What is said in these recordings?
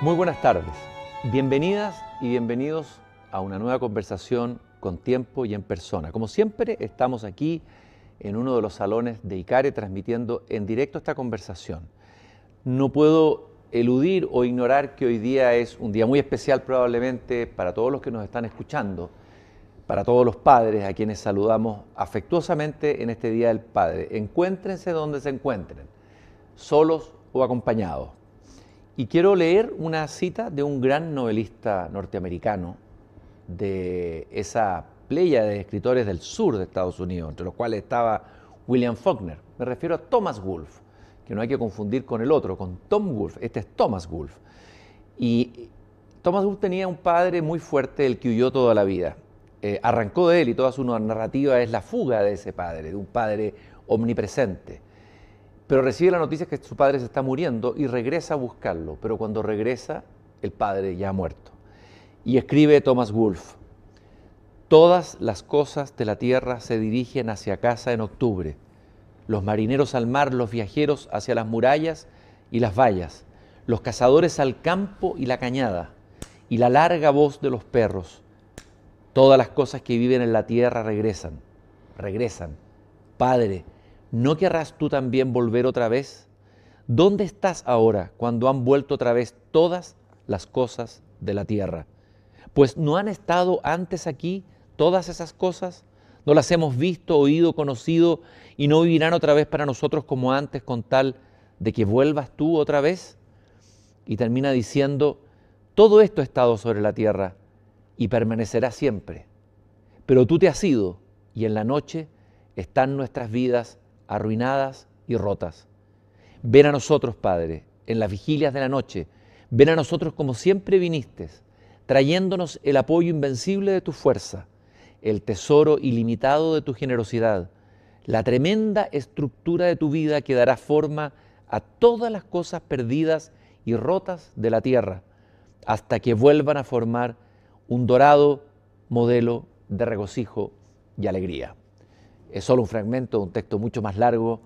Muy buenas tardes. Bienvenidas y bienvenidos a una nueva conversación con tiempo y en persona. Como siempre, estamos aquí en uno de los salones de ICARE transmitiendo en directo esta conversación. No puedo eludir o ignorar que hoy día es un día muy especial probablemente para todos los que nos están escuchando, para todos los padres a quienes saludamos afectuosamente en este Día del Padre. Encuéntrense donde se encuentren, solos o acompañados. Y quiero leer una cita de un gran novelista norteamericano de esa playa de escritores del sur de Estados Unidos, entre los cuales estaba William Faulkner. Me refiero a Thomas Wolfe, que no hay que confundir con el otro, con Tom Wolfe. Este es Thomas Wolfe. Y Thomas Wolfe tenía un padre muy fuerte, el que huyó toda la vida. Eh, arrancó de él y toda su narrativa es la fuga de ese padre, de un padre omnipresente. Pero recibe la noticia que su padre se está muriendo y regresa a buscarlo, pero cuando regresa, el padre ya ha muerto. Y escribe Thomas Wolfe, todas las cosas de la tierra se dirigen hacia casa en octubre, los marineros al mar, los viajeros hacia las murallas y las vallas, los cazadores al campo y la cañada, y la larga voz de los perros, Todas las cosas que viven en la tierra regresan, regresan. Padre, ¿no querrás tú también volver otra vez? ¿Dónde estás ahora cuando han vuelto otra vez todas las cosas de la tierra? Pues no han estado antes aquí todas esas cosas, no las hemos visto, oído, conocido, y no vivirán otra vez para nosotros como antes con tal de que vuelvas tú otra vez. Y termina diciendo, todo esto ha estado sobre la tierra y permanecerá siempre. Pero tú te has ido y en la noche están nuestras vidas arruinadas y rotas. Ven a nosotros, Padre, en las vigilias de la noche. Ven a nosotros como siempre viniste, trayéndonos el apoyo invencible de tu fuerza, el tesoro ilimitado de tu generosidad, la tremenda estructura de tu vida que dará forma a todas las cosas perdidas y rotas de la tierra, hasta que vuelvan a formar un dorado modelo de regocijo y alegría. Es solo un fragmento de un texto mucho más largo,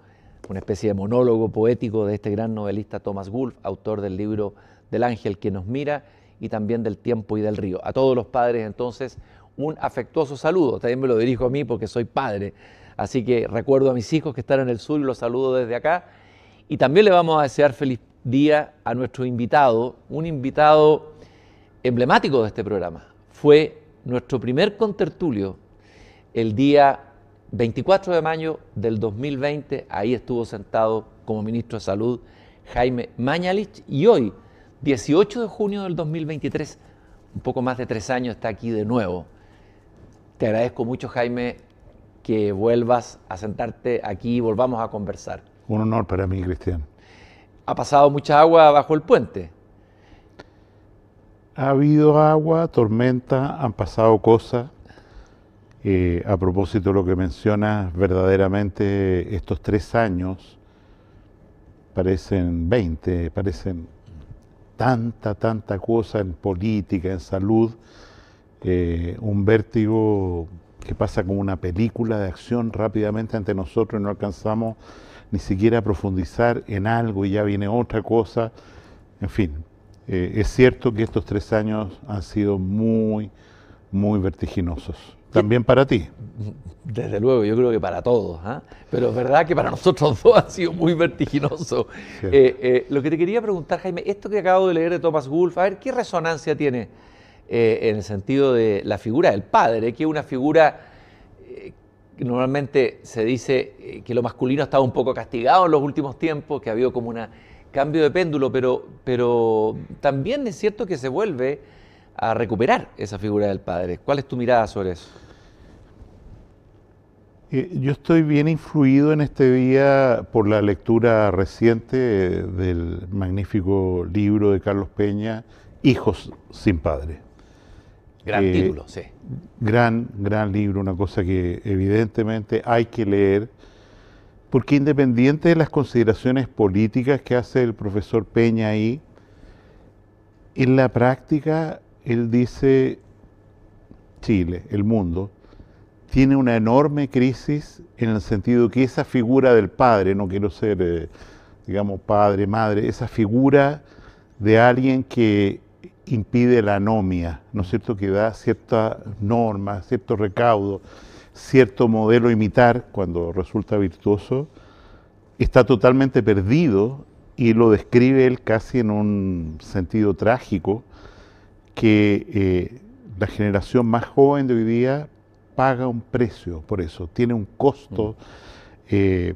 una especie de monólogo poético de este gran novelista Thomas Wolfe, autor del libro Del ángel que nos mira y también del tiempo y del río. A todos los padres entonces un afectuoso saludo. También me lo dirijo a mí porque soy padre. Así que recuerdo a mis hijos que están en el sur y los saludo desde acá. Y también le vamos a desear feliz día a nuestro invitado, un invitado emblemático de este programa, fue nuestro primer contertulio el día 24 de mayo del 2020. Ahí estuvo sentado como ministro de Salud Jaime Mañalich y hoy, 18 de junio del 2023, un poco más de tres años, está aquí de nuevo. Te agradezco mucho, Jaime, que vuelvas a sentarte aquí y volvamos a conversar. Un honor para mí, Cristian. Ha pasado mucha agua bajo el puente ha habido agua, tormenta, han pasado cosas. Eh, a propósito de lo que mencionas, verdaderamente estos tres años parecen 20, parecen tanta, tanta cosa en política, en salud, eh, un vértigo que pasa como una película de acción rápidamente ante nosotros y no alcanzamos ni siquiera a profundizar en algo y ya viene otra cosa. En fin, eh, es cierto que estos tres años han sido muy, muy vertiginosos. También para ti. Desde luego, yo creo que para todos. ¿ah? Pero es verdad que para nosotros dos ha sido muy vertiginoso. Eh, eh, lo que te quería preguntar, Jaime, esto que acabo de leer de Thomas Wolfe, a ver, ¿qué resonancia tiene en el sentido de la figura del padre, que es una figura que normalmente se dice que lo masculino ha estado un poco castigado en los últimos tiempos, que ha habido como una cambio de péndulo, pero, pero también es cierto que se vuelve a recuperar esa figura del padre. ¿Cuál es tu mirada sobre eso? Eh, yo estoy bien influido en este día por la lectura reciente del magnífico libro de Carlos Peña, Hijos sin Padre. Gran eh, título, sí. Gran, gran libro, una cosa que evidentemente hay que leer porque independiente de las consideraciones políticas que hace el profesor Peña ahí, en la práctica él dice, Chile, el mundo, tiene una enorme crisis en el sentido que esa figura del padre, no quiero ser, eh, digamos, padre, madre, esa figura de alguien que impide la anomia, ¿no es cierto?, que da ciertas normas, ciertos recaudos, cierto modelo imitar cuando resulta virtuoso, está totalmente perdido y lo describe él casi en un sentido trágico, que eh, la generación más joven de hoy día paga un precio por eso, tiene un costo. Mm. Eh,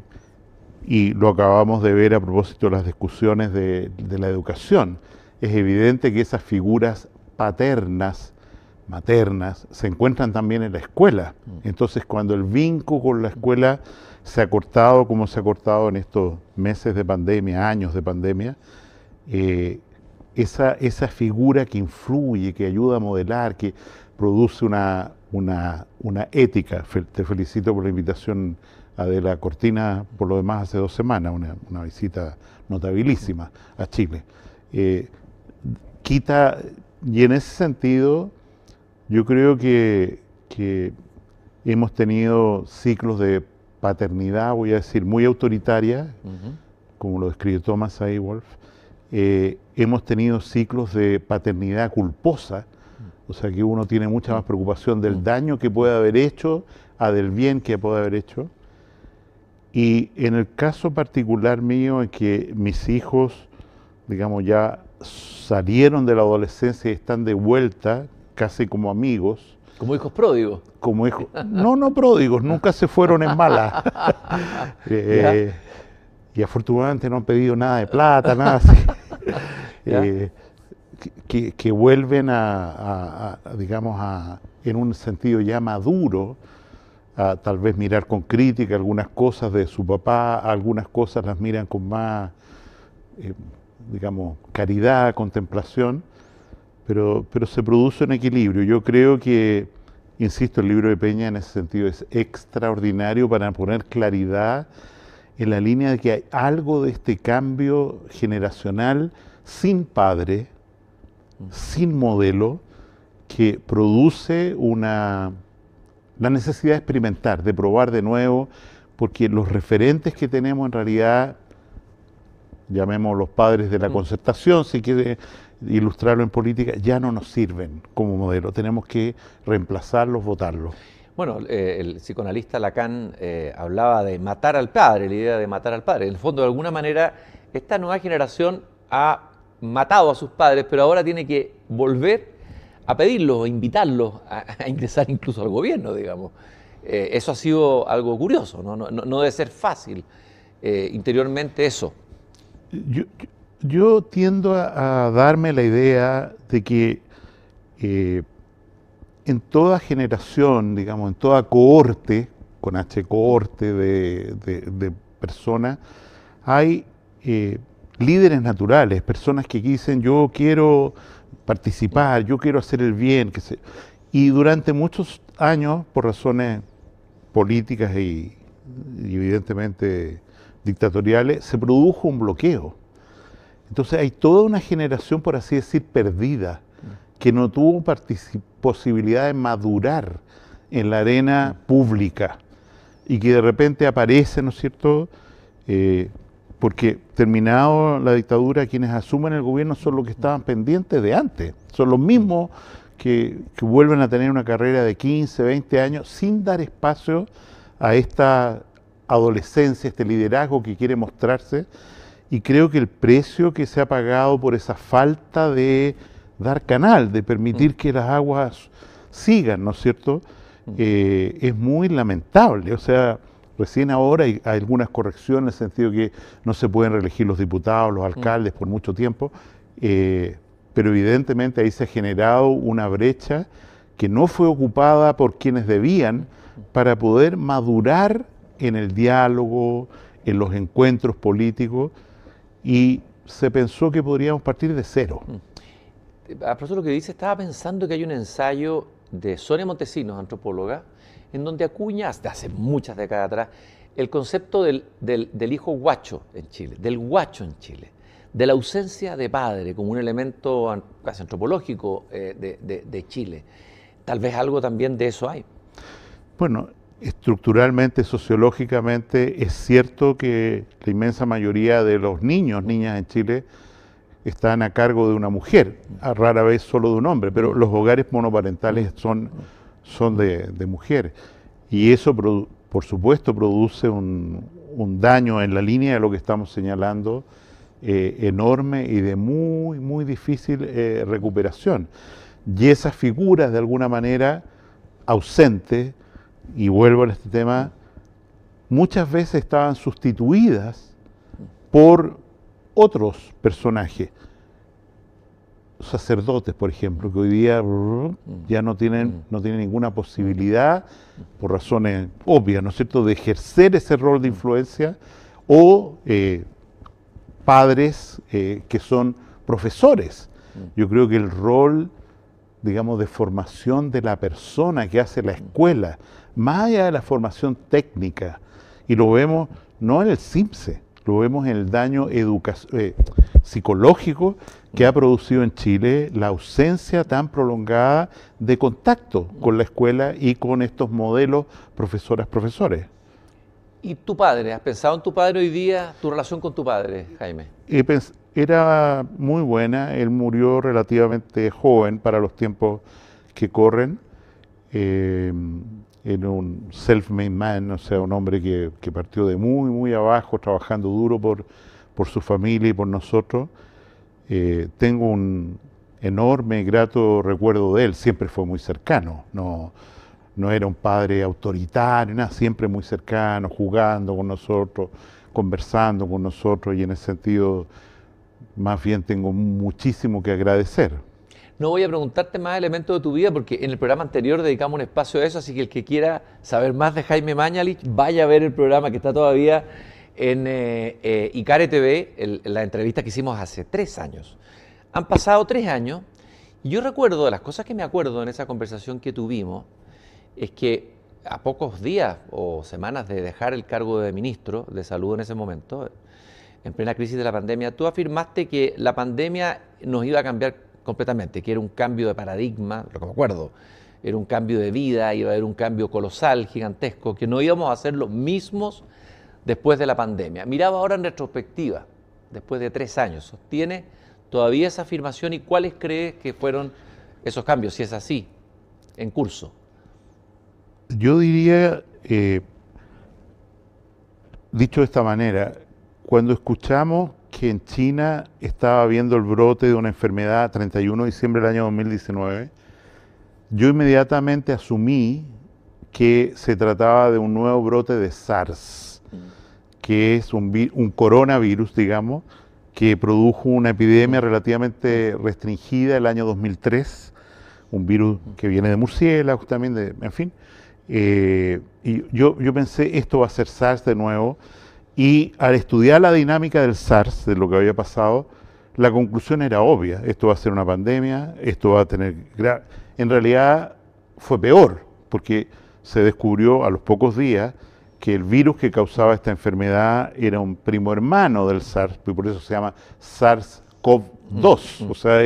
y lo acabamos de ver a propósito de las discusiones de la educación. Es evidente que esas figuras paternas maternas se encuentran también en la escuela. Mm. Entonces, cuando el vínculo con la escuela se ha cortado como se ha cortado en estos meses de pandemia, años de pandemia, eh, esa, esa figura que influye, que ayuda a modelar, que produce una, ética. Te felicito por la invitación a la Cortina, por lo demás, hace dos semanas, una, visita notabilísima a Chile. Eh, quita, y en ese sentido, yo creo que, hemos tenido ciclos de paternidad, voy a decir, muy autoritaria, como lo describe Thomas Aywolf. Eh, hemos tenido ciclos de paternidad culposa, o sea que uno tiene mucha más preocupación del mm. daño que puede haber hecho a del bien que puede haber hecho. Y en el caso particular mío, en que mis hijos, digamos, ya salieron de la adolescencia y están de vuelta casi como amigos. Como hijos pródigos. Como hijos. No, no pródigos, nunca se fueron en mala. Eh, y afortunadamente no han pedido nada de plata, nada así. Eh, que, vuelven a, digamos, en un sentido ya maduro, a tal vez mirar con crítica algunas cosas de su papá, algunas cosas las miran con más, eh, digamos, caridad, contemplación, pero, se produce un equilibrio. Yo creo que, insisto, el libro de Peña en ese sentido es extraordinario para poner claridad en la línea de que hay algo de este cambio generacional sin padre, sin modelo, que produce una, la necesidad de experimentar, de probar de nuevo, porque los referentes que tenemos en realidad, llamemos los padres de la mm. concertación, si quiere, ilustrarlo en política, ya no nos sirven como modelo. Tenemos que reemplazarlos, votarlos. Bueno, eh, el psicoanalista Lacan eh, hablaba de matar al padre, la idea de matar al padre. En el fondo, de alguna manera, esta nueva generación ha matado a sus padres, pero ahora tiene que volver a pedirlos, a invitarlos a, ingresar incluso al gobierno, digamos. Eh, eso ha sido algo curioso, no, no, debe ser fácil interiormente eso. Yo, yo tiendo a, darme la idea de que eh, en toda generación, digamos, en toda cohorte, con H cohorte de, personas, hay eh, líderes naturales, personas que dicen yo quiero participar, yo quiero hacer el bien, que y durante muchos años, por razones políticas y evidentemente dictatoriales, se produjo un bloqueo entonces hay toda una generación, por así decir, perdida, mm. que no tuvo posibilidad de madurar en la arena mm. pública y que de repente aparece, ¿no es cierto? Eh, porque terminado la dictadura, quienes asumen el gobierno son los que estaban pendientes de antes, son los mismos que, que vuelven a tener una carrera de 15, 20 años sin dar espacio a esta adolescencia, este liderazgo que quiere mostrarse y creo que el precio que se ha pagado por esa falta de dar canal, de permitir mm. que las aguas sigan, ¿no es cierto? Mm. Eh, es muy lamentable. O sea, recién ahora hay, algunas correcciones en el sentido que no se pueden reelegir los diputados, los mm. alcaldes por mucho tiempo, eh, pero evidentemente ahí se ha generado una brecha que no fue ocupada por quienes debían para poder madurar en el diálogo, en los encuentros políticos y se pensó que podríamos partir de cero. Mm. A profesor lo que dice, estaba pensando que hay un ensayo de Sonia Montesinos, antropóloga, en donde acuña, hace muchas décadas atrás, el concepto del, hijo guacho en Chile, del guacho en Chile de la ausencia de padre como un elemento casi antropológico eh, de, de, Chile. Tal vez algo también de eso hay. Bueno, estructuralmente, sociológicamente, es cierto que la inmensa mayoría de los niños, niñas en Chile, están a cargo de una mujer, a rara vez solo de un hombre, pero los hogares monoparentales son, son de, mujeres. Y eso, por supuesto, produce un, daño en la línea de lo que estamos señalando, eh, enorme y de muy, muy difícil eh, recuperación. Y esas figuras, de alguna manera, ausentes, y vuelvo a este tema, muchas veces estaban sustituidas por otros personajes. Sacerdotes, por ejemplo, que hoy día ya no tienen, mm. no tienen ninguna posibilidad, por razones obvias, ¿no es cierto?, de ejercer ese rol de mm. influencia, o eh, padres eh, que son profesores. Mm. Yo creo que el rol digamos, de formación de la persona que hace la escuela, más allá de la formación técnica, y lo vemos no en el CIMSE, lo vemos en el daño eh, psicológico que ha producido en Chile la ausencia tan prolongada de contacto con la escuela y con estos modelos profesoras-profesores. ¿Y tu padre? ¿Has pensado en tu padre hoy día, tu relación con tu padre, Jaime? Eh, era muy buena, él murió relativamente joven para los tiempos que corren. Eh, era un self-made man, o sea, un hombre que, que, partió de muy, muy abajo, trabajando duro por, por su familia y por nosotros. Eh, tengo un enorme, y grato recuerdo de él, siempre fue muy cercano, no, no era un padre autoritario, nada, siempre muy cercano, jugando con nosotros, conversando con nosotros y en ese sentido más bien tengo muchísimo que agradecer. No voy a preguntarte más elementos de tu vida porque en el programa anterior dedicamos un espacio a eso, así que el que quiera saber más de Jaime Mañalich, vaya a ver el programa que está todavía en eh, eh, Icare TV, la entrevista que hicimos hace tres años. Han pasado tres años y yo recuerdo, de las cosas que me acuerdo en esa conversación que tuvimos, es que a pocos días o semanas de dejar el cargo de ministro de salud en ese momento, en plena crisis de la pandemia, tú afirmaste que la pandemia nos iba a cambiar completamente, que era un cambio de paradigma, lo que me acuerdo, era un cambio de vida, iba a haber un cambio colosal, gigantesco, que no íbamos a hacer los mismos después de la pandemia. Miraba ahora en retrospectiva, después de tres años, ¿sostiene todavía esa afirmación y cuáles crees que fueron esos cambios, si es así, en curso? Yo diría, eh, dicho de esta manera, cuando escuchamos que en China estaba viendo el brote de una enfermedad 31 de diciembre del año 2019, yo inmediatamente asumí que se trataba de un nuevo brote de SARS, mm. que es un, un coronavirus, digamos, que produjo una epidemia relativamente restringida el año 2003, un virus que viene de murciélagos también, en fin. Eh, y yo, yo pensé, esto va a ser SARS de nuevo, y al estudiar la dinámica del SARS, de lo que había pasado, la conclusión era obvia. Esto va a ser una pandemia, esto va a tener... En realidad fue peor, porque se descubrió a los pocos días que el virus que causaba esta enfermedad era un primo hermano del SARS, y por eso se llama SARS-CoV-2. Mm, mm. O sea,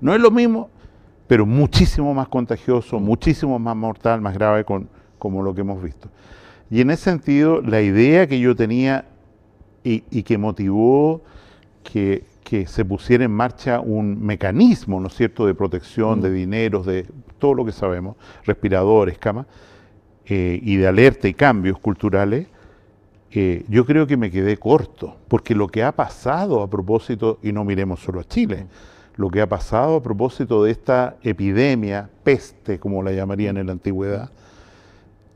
no es lo mismo, pero muchísimo más contagioso, mm. muchísimo más mortal, más grave con, como lo que hemos visto. Y en ese sentido, la idea que yo tenía y, que motivó que, se pusiera en marcha un mecanismo, ¿no es cierto?, de protección de mm. dineros, de todo lo que sabemos, respiradores, camas, eh, y de alerta y cambios culturales, eh, yo creo que me quedé corto, porque lo que ha pasado a propósito, y no miremos solo a Chile, mm. lo que ha pasado a propósito de esta epidemia, peste, como la llamarían mm. en la antigüedad,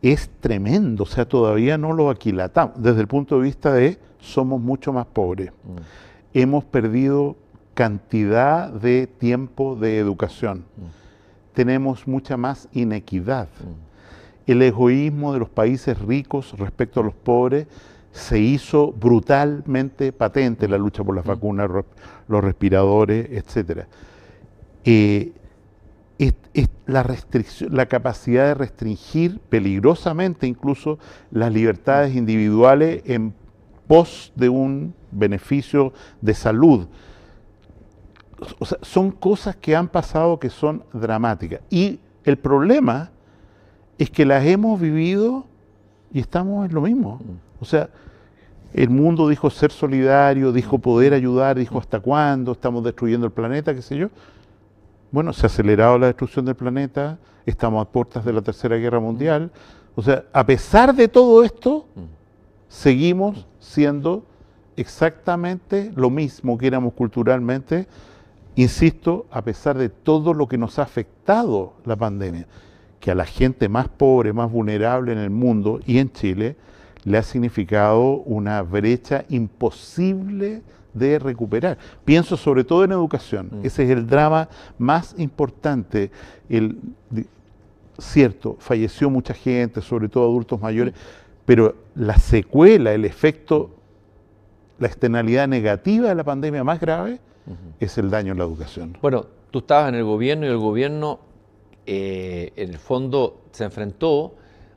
es tremendo, o sea, todavía no lo aquilatamos, desde el punto de vista de somos mucho más pobres. Mm. Hemos perdido cantidad de tiempo de educación. Mm. Tenemos mucha más inequidad. Mm. El egoísmo de los países ricos respecto a los pobres se hizo brutalmente patente la lucha por las vacunas, los respiradores, etc es, la, la, capacidad de restringir peligrosamente incluso las libertades individuales en pos de un beneficio de salud. O sea, son cosas que han pasado que son dramáticas. Y el problema es que las hemos vivido y estamos en lo mismo. O sea, el mundo dijo ser solidario, dijo poder ayudar, dijo hasta cuándo, estamos destruyendo el planeta, qué sé yo. Bueno, se ha acelerado la destrucción del planeta, estamos a puertas de la Tercera Guerra Mundial. O sea, a pesar de todo esto, seguimos siendo exactamente lo mismo que éramos culturalmente, insisto, a pesar de todo lo que nos ha afectado la pandemia, que a la gente más pobre, más vulnerable en el mundo y en Chile, le ha significado una brecha imposible de recuperar. Pienso sobre todo en educación. Mm. Ese es el drama más importante. El, cierto, falleció mucha gente, sobre todo adultos mayores, pero la secuela, el efecto, la externalidad negativa de la pandemia más grave es el daño en la educación. Bueno, tú estabas en el gobierno y el gobierno, eh, en el fondo, se enfrentó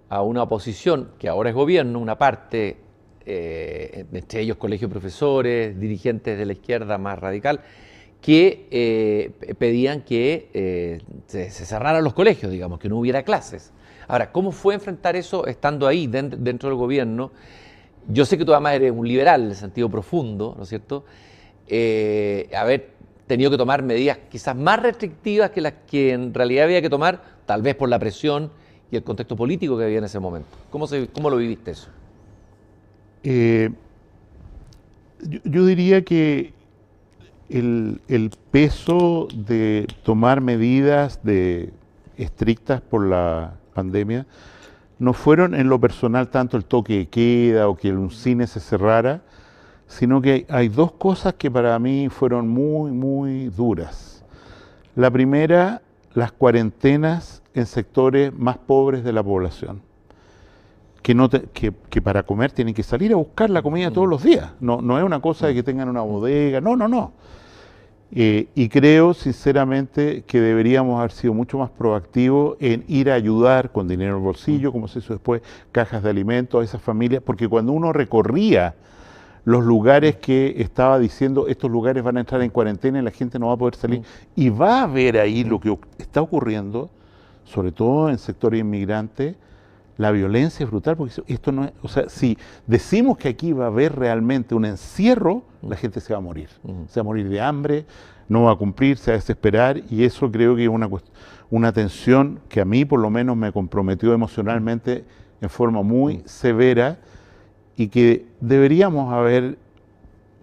a una oposición que ahora es gobierno, una parte eh, entre ellos colegios profesores, dirigentes de la izquierda más radical, que eh, pedían que eh, se, cerraran los colegios, digamos, que no hubiera clases. Ahora, ¿cómo fue enfrentar eso estando ahí dentro, del gobierno? Yo sé que tú además eres un liberal en el sentido profundo, ¿no es cierto? haber tenido que tomar medidas quizás más restrictivas que las que en realidad había que tomar, tal vez por la presión y el contexto político que había en ese momento. ¿Cómo, cómo lo viviste eso? Eh, yo, diría que el, peso de tomar medidas de, estrictas por la pandemia no fueron en lo personal tanto el toque de queda o que un cine se cerrara, sino que hay dos cosas que para mí fueron muy, muy duras. La primera, las cuarentenas en sectores más pobres de la población que, no que, para comer tienen que salir a buscar la comida todos mm. los días. No, no es una cosa de que mm. tengan una mm. bodega, no, no, no. Eh, y creo sinceramente que deberíamos haber sido mucho más proactivos en ir a ayudar con dinero en el bolsillo, como se hizo después, cajas de alimentos a esas familias, porque cuando uno recorría los lugares que estaba diciendo, estos lugares van a entrar en cuarentena y la gente no va a poder salir, y va a ver ahí lo que está ocurriendo, sobre todo en sectores inmigrantes, la violencia es brutal, porque esto no es, o sea, si decimos que aquí va a haber realmente un encierro, la mm. gente se va a morir, mm. se va a morir de hambre, no va a cumplir, se va a desesperar y eso creo que es una, una tensión que a mí por lo menos me comprometió emocionalmente en forma muy mm. severa y que deberíamos haber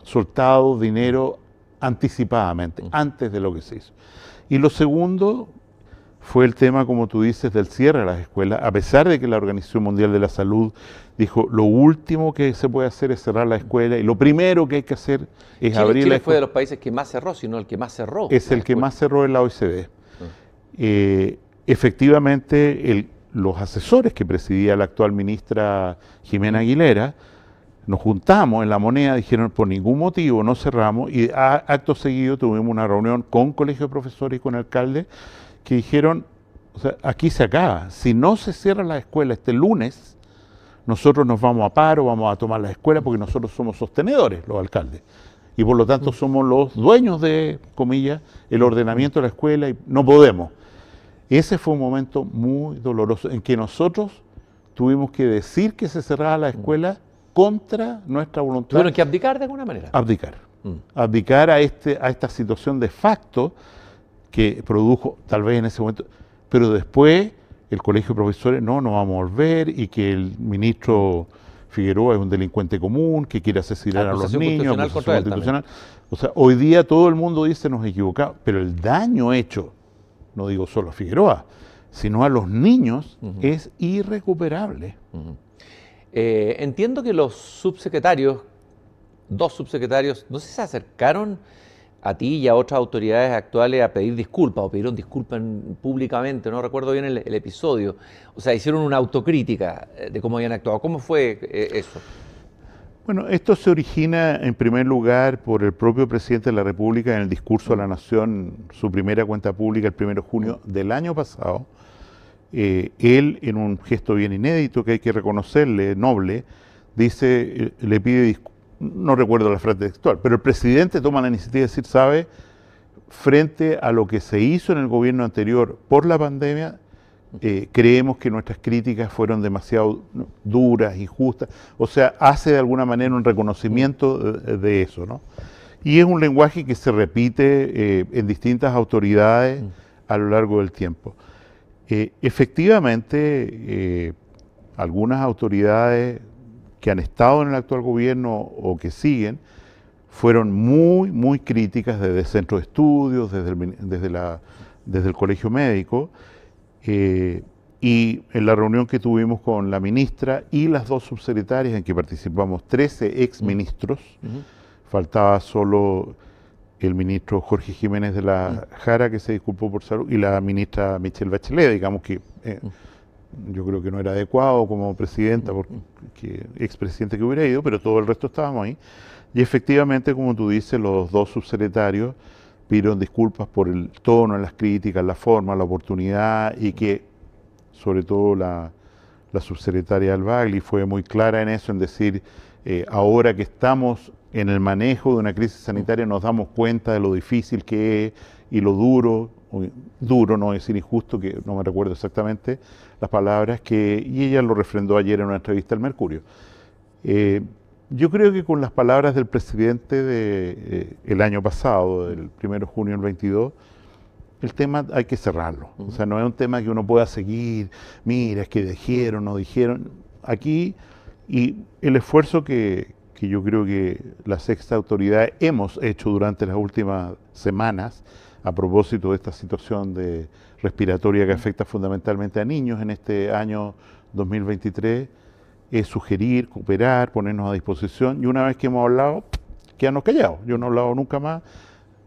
soltado dinero anticipadamente, antes de lo que se hizo. Y lo segundo, fue el tema, como tú dices, del cierre de las escuelas, a pesar de que la Organización Mundial de la Salud dijo lo último que se puede hacer es cerrar la escuela y lo primero que hay que hacer es abrirla. abrir fue de los países que más cerró, sino el que más cerró. Es el que más cerró en la OECD. Ah. Eh, efectivamente, los asesores que presidía la actual ministra Jimena Aguilera, nos juntamos en la moneda, dijeron por ningún motivo no cerramos y acto seguido tuvimos una reunión con colegio de profesores y con alcalde que dijeron, o sea, aquí se acaba, si no se cierra la escuela este lunes, nosotros nos vamos a paro, vamos a tomar la escuela porque nosotros somos sostenedores, los alcaldes, y por lo tanto mm. somos los dueños de, comillas, el ordenamiento de la escuela y no podemos. Ese fue un momento muy doloroso en que nosotros tuvimos que decir que se cerraba la mm. escuela contra nuestra voluntad. Tuvieron que abdicar de alguna manera. Abdicar. Mm. Abdicar a, este, a esta situación de facto que produjo tal vez en ese momento, pero después el colegio de profesores, no, no vamos a volver y que el ministro Figueroa es un delincuente común, que quiere asesinar ah, a los niños, constitucional. O sea, hoy día todo el mundo dice nos equivocamos, pero el daño hecho, no digo solo a Figueroa, sino a los niños, es irrecuperable. Eh, entiendo que los subsecretarios, dos subsecretarios, no sé si se acercaron a ti y a otras autoridades actuales a pedir disculpas, o pidieron disculpas públicamente, no recuerdo bien el, episodio. O sea, hicieron una autocrítica eh, de cómo habían actuado. ¿Cómo fue eh, eso? Bueno, esto se origina en primer lugar por el propio presidente de la República en el discurso a la Nación, su primera cuenta pública el 1 de junio del año pasado. Eh, él, en un gesto bien inédito que hay que reconocerle, noble, dice, le pide disculpas no recuerdo la frase textual, pero el presidente toma la iniciativa de decir, sabe, frente a lo que se hizo en el gobierno anterior por la pandemia, eh, creemos que nuestras críticas fueron demasiado duras, injustas, o sea, hace de alguna manera un reconocimiento de, eso, ¿no? Y es un lenguaje que se repite eh, en distintas autoridades a lo largo del tiempo. Eh, efectivamente, algunas autoridades que han estado en el actual gobierno o que siguen, fueron muy, muy críticas desde el centro de estudios, desde el, desde la, desde el colegio médico, eh, y en la reunión que tuvimos con la ministra y las dos subsecretarias, en que participamos 13 exministros, mm. faltaba solo el ministro Jorge Jiménez de la mm. Jara, que se disculpó por salud, y la ministra Michelle Bachelet, digamos que... Eh, mm yo creo que no era adecuado como presidenta, mm, porque mm. expresidente que hubiera ido, pero todo el resto estábamos ahí. Y efectivamente, como tú dices, los dos subsecretarios pidieron disculpas por el tono, las críticas, la forma, la oportunidad y que, sobre todo, la, la subsecretaria Albagli fue muy clara en eso, en decir, eh, ahora que estamos en el manejo de una crisis sanitaria nos damos cuenta de lo difícil que es y lo duro, duro, no decir injusto, que no me recuerdo exactamente las palabras, que, y ella lo refrendó ayer en una entrevista al Mercurio. Eh, yo creo que con las palabras del presidente del eh, el año pasado, del 1 de junio del 22, el tema hay que cerrarlo. O sea, no es un tema que uno pueda seguir, mira, es que dijeron, no dijeron. Aquí, y el esfuerzo que, que yo creo que la sexta autoridad hemos hecho durante las últimas semanas a propósito de esta situación de respiratoria que afecta fundamentalmente a niños en este año 2023 es sugerir, cooperar, ponernos a disposición y una vez que hemos hablado, que quedarnos callados. Yo no he hablado nunca más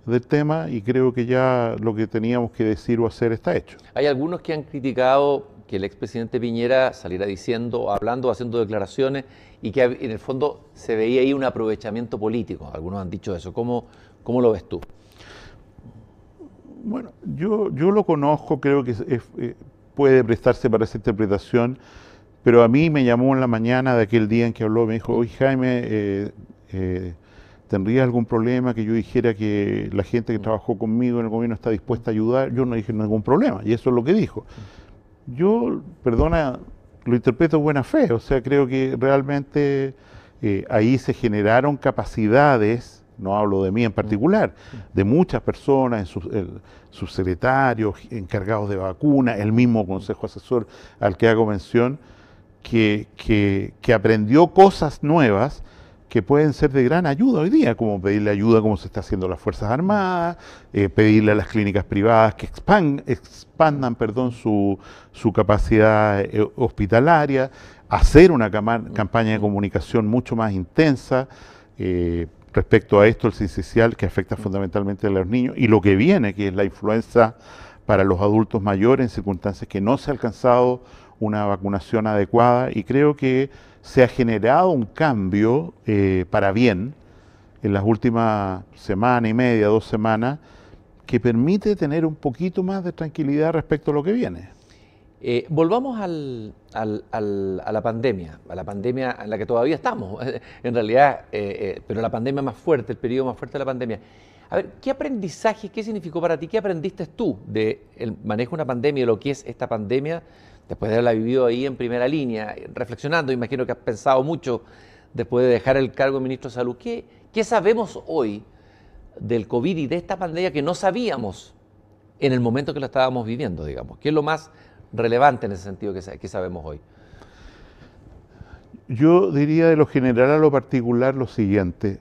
del tema y creo que ya lo que teníamos que decir o hacer está hecho. Hay algunos que han criticado que el expresidente Piñera saliera diciendo, hablando, haciendo declaraciones y que en el fondo se veía ahí un aprovechamiento político. Algunos han dicho eso. ¿Cómo, cómo lo ves tú? Bueno, yo, yo lo conozco, creo que eh, puede prestarse para esa interpretación, pero a mí me llamó en la mañana de aquel día en que habló, me dijo, oye Jaime, eh, eh ¿tendrías algún problema que yo dijera que la gente que mm. trabajó conmigo en el gobierno está dispuesta a ayudar? Yo no dije ningún problema, y eso es lo que dijo. Mm yo, perdona, lo interpreto buena fe, o sea, creo que realmente eh, ahí se generaron capacidades, no hablo de mí en particular, de muchas personas, en su el, subsecretarios, encargados de vacunas, el mismo consejo asesor al que hago mención, que aprendió cosas nuevas que pueden ser de gran ayuda hoy día, como pedirle ayuda como se está haciendo las Fuerzas Armadas, eh, pedirle a las clínicas privadas que expandan, perdón, su, capacidad eh, hospitalaria, hacer una campaña de comunicación mucho más intensa. Eh, respecto a esto, el sincicial que afecta fundamentalmente a los niños y lo que viene, que es la influenza para los adultos mayores en circunstancias que no se ha alcanzado una vacunación adecuada y creo que se ha generado un cambio eh, para bien en las últimas semana y media, dos semanas, que permite tener un poquito más de tranquilidad respecto a lo que viene. Eh, volvamos al, a la pandemia, a la pandemia en la que todavía estamos, en realidad, eh, pero la pandemia más fuerte, el periodo más fuerte de la pandemia. A ver, ¿qué aprendizaje, qué significó para ti, qué aprendiste tú del manejo de una pandemia, lo que es esta pandemia después de haberla vivido ahí en primera línea, reflexionando, imagino que has pensado mucho después de dejar el cargo de ministro de Salud, ¿qué, sabemos hoy del COVID y de esta pandemia que no sabíamos en el momento que la estábamos viviendo, digamos? ¿Qué es lo más relevante en ese sentido que, sabemos hoy? Yo diría de lo general a lo particular lo siguiente.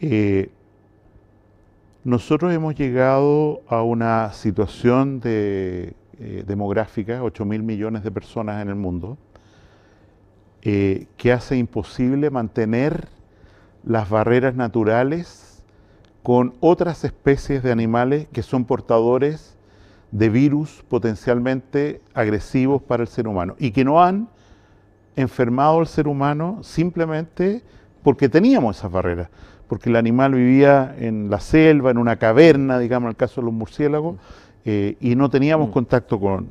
Eh, nosotros hemos llegado a una situación de eh, demográfica, 8 mil millones de personas en el mundo, eh, que hace imposible mantener las barreras naturales con otras especies de animales que son portadores de virus potencialmente agresivos para el ser humano y que no han enfermado al ser humano simplemente porque teníamos esas barreras, porque el animal vivía en la selva, en una caverna, digamos, en el caso de los murciélagos eh, y no teníamos mm. contacto con...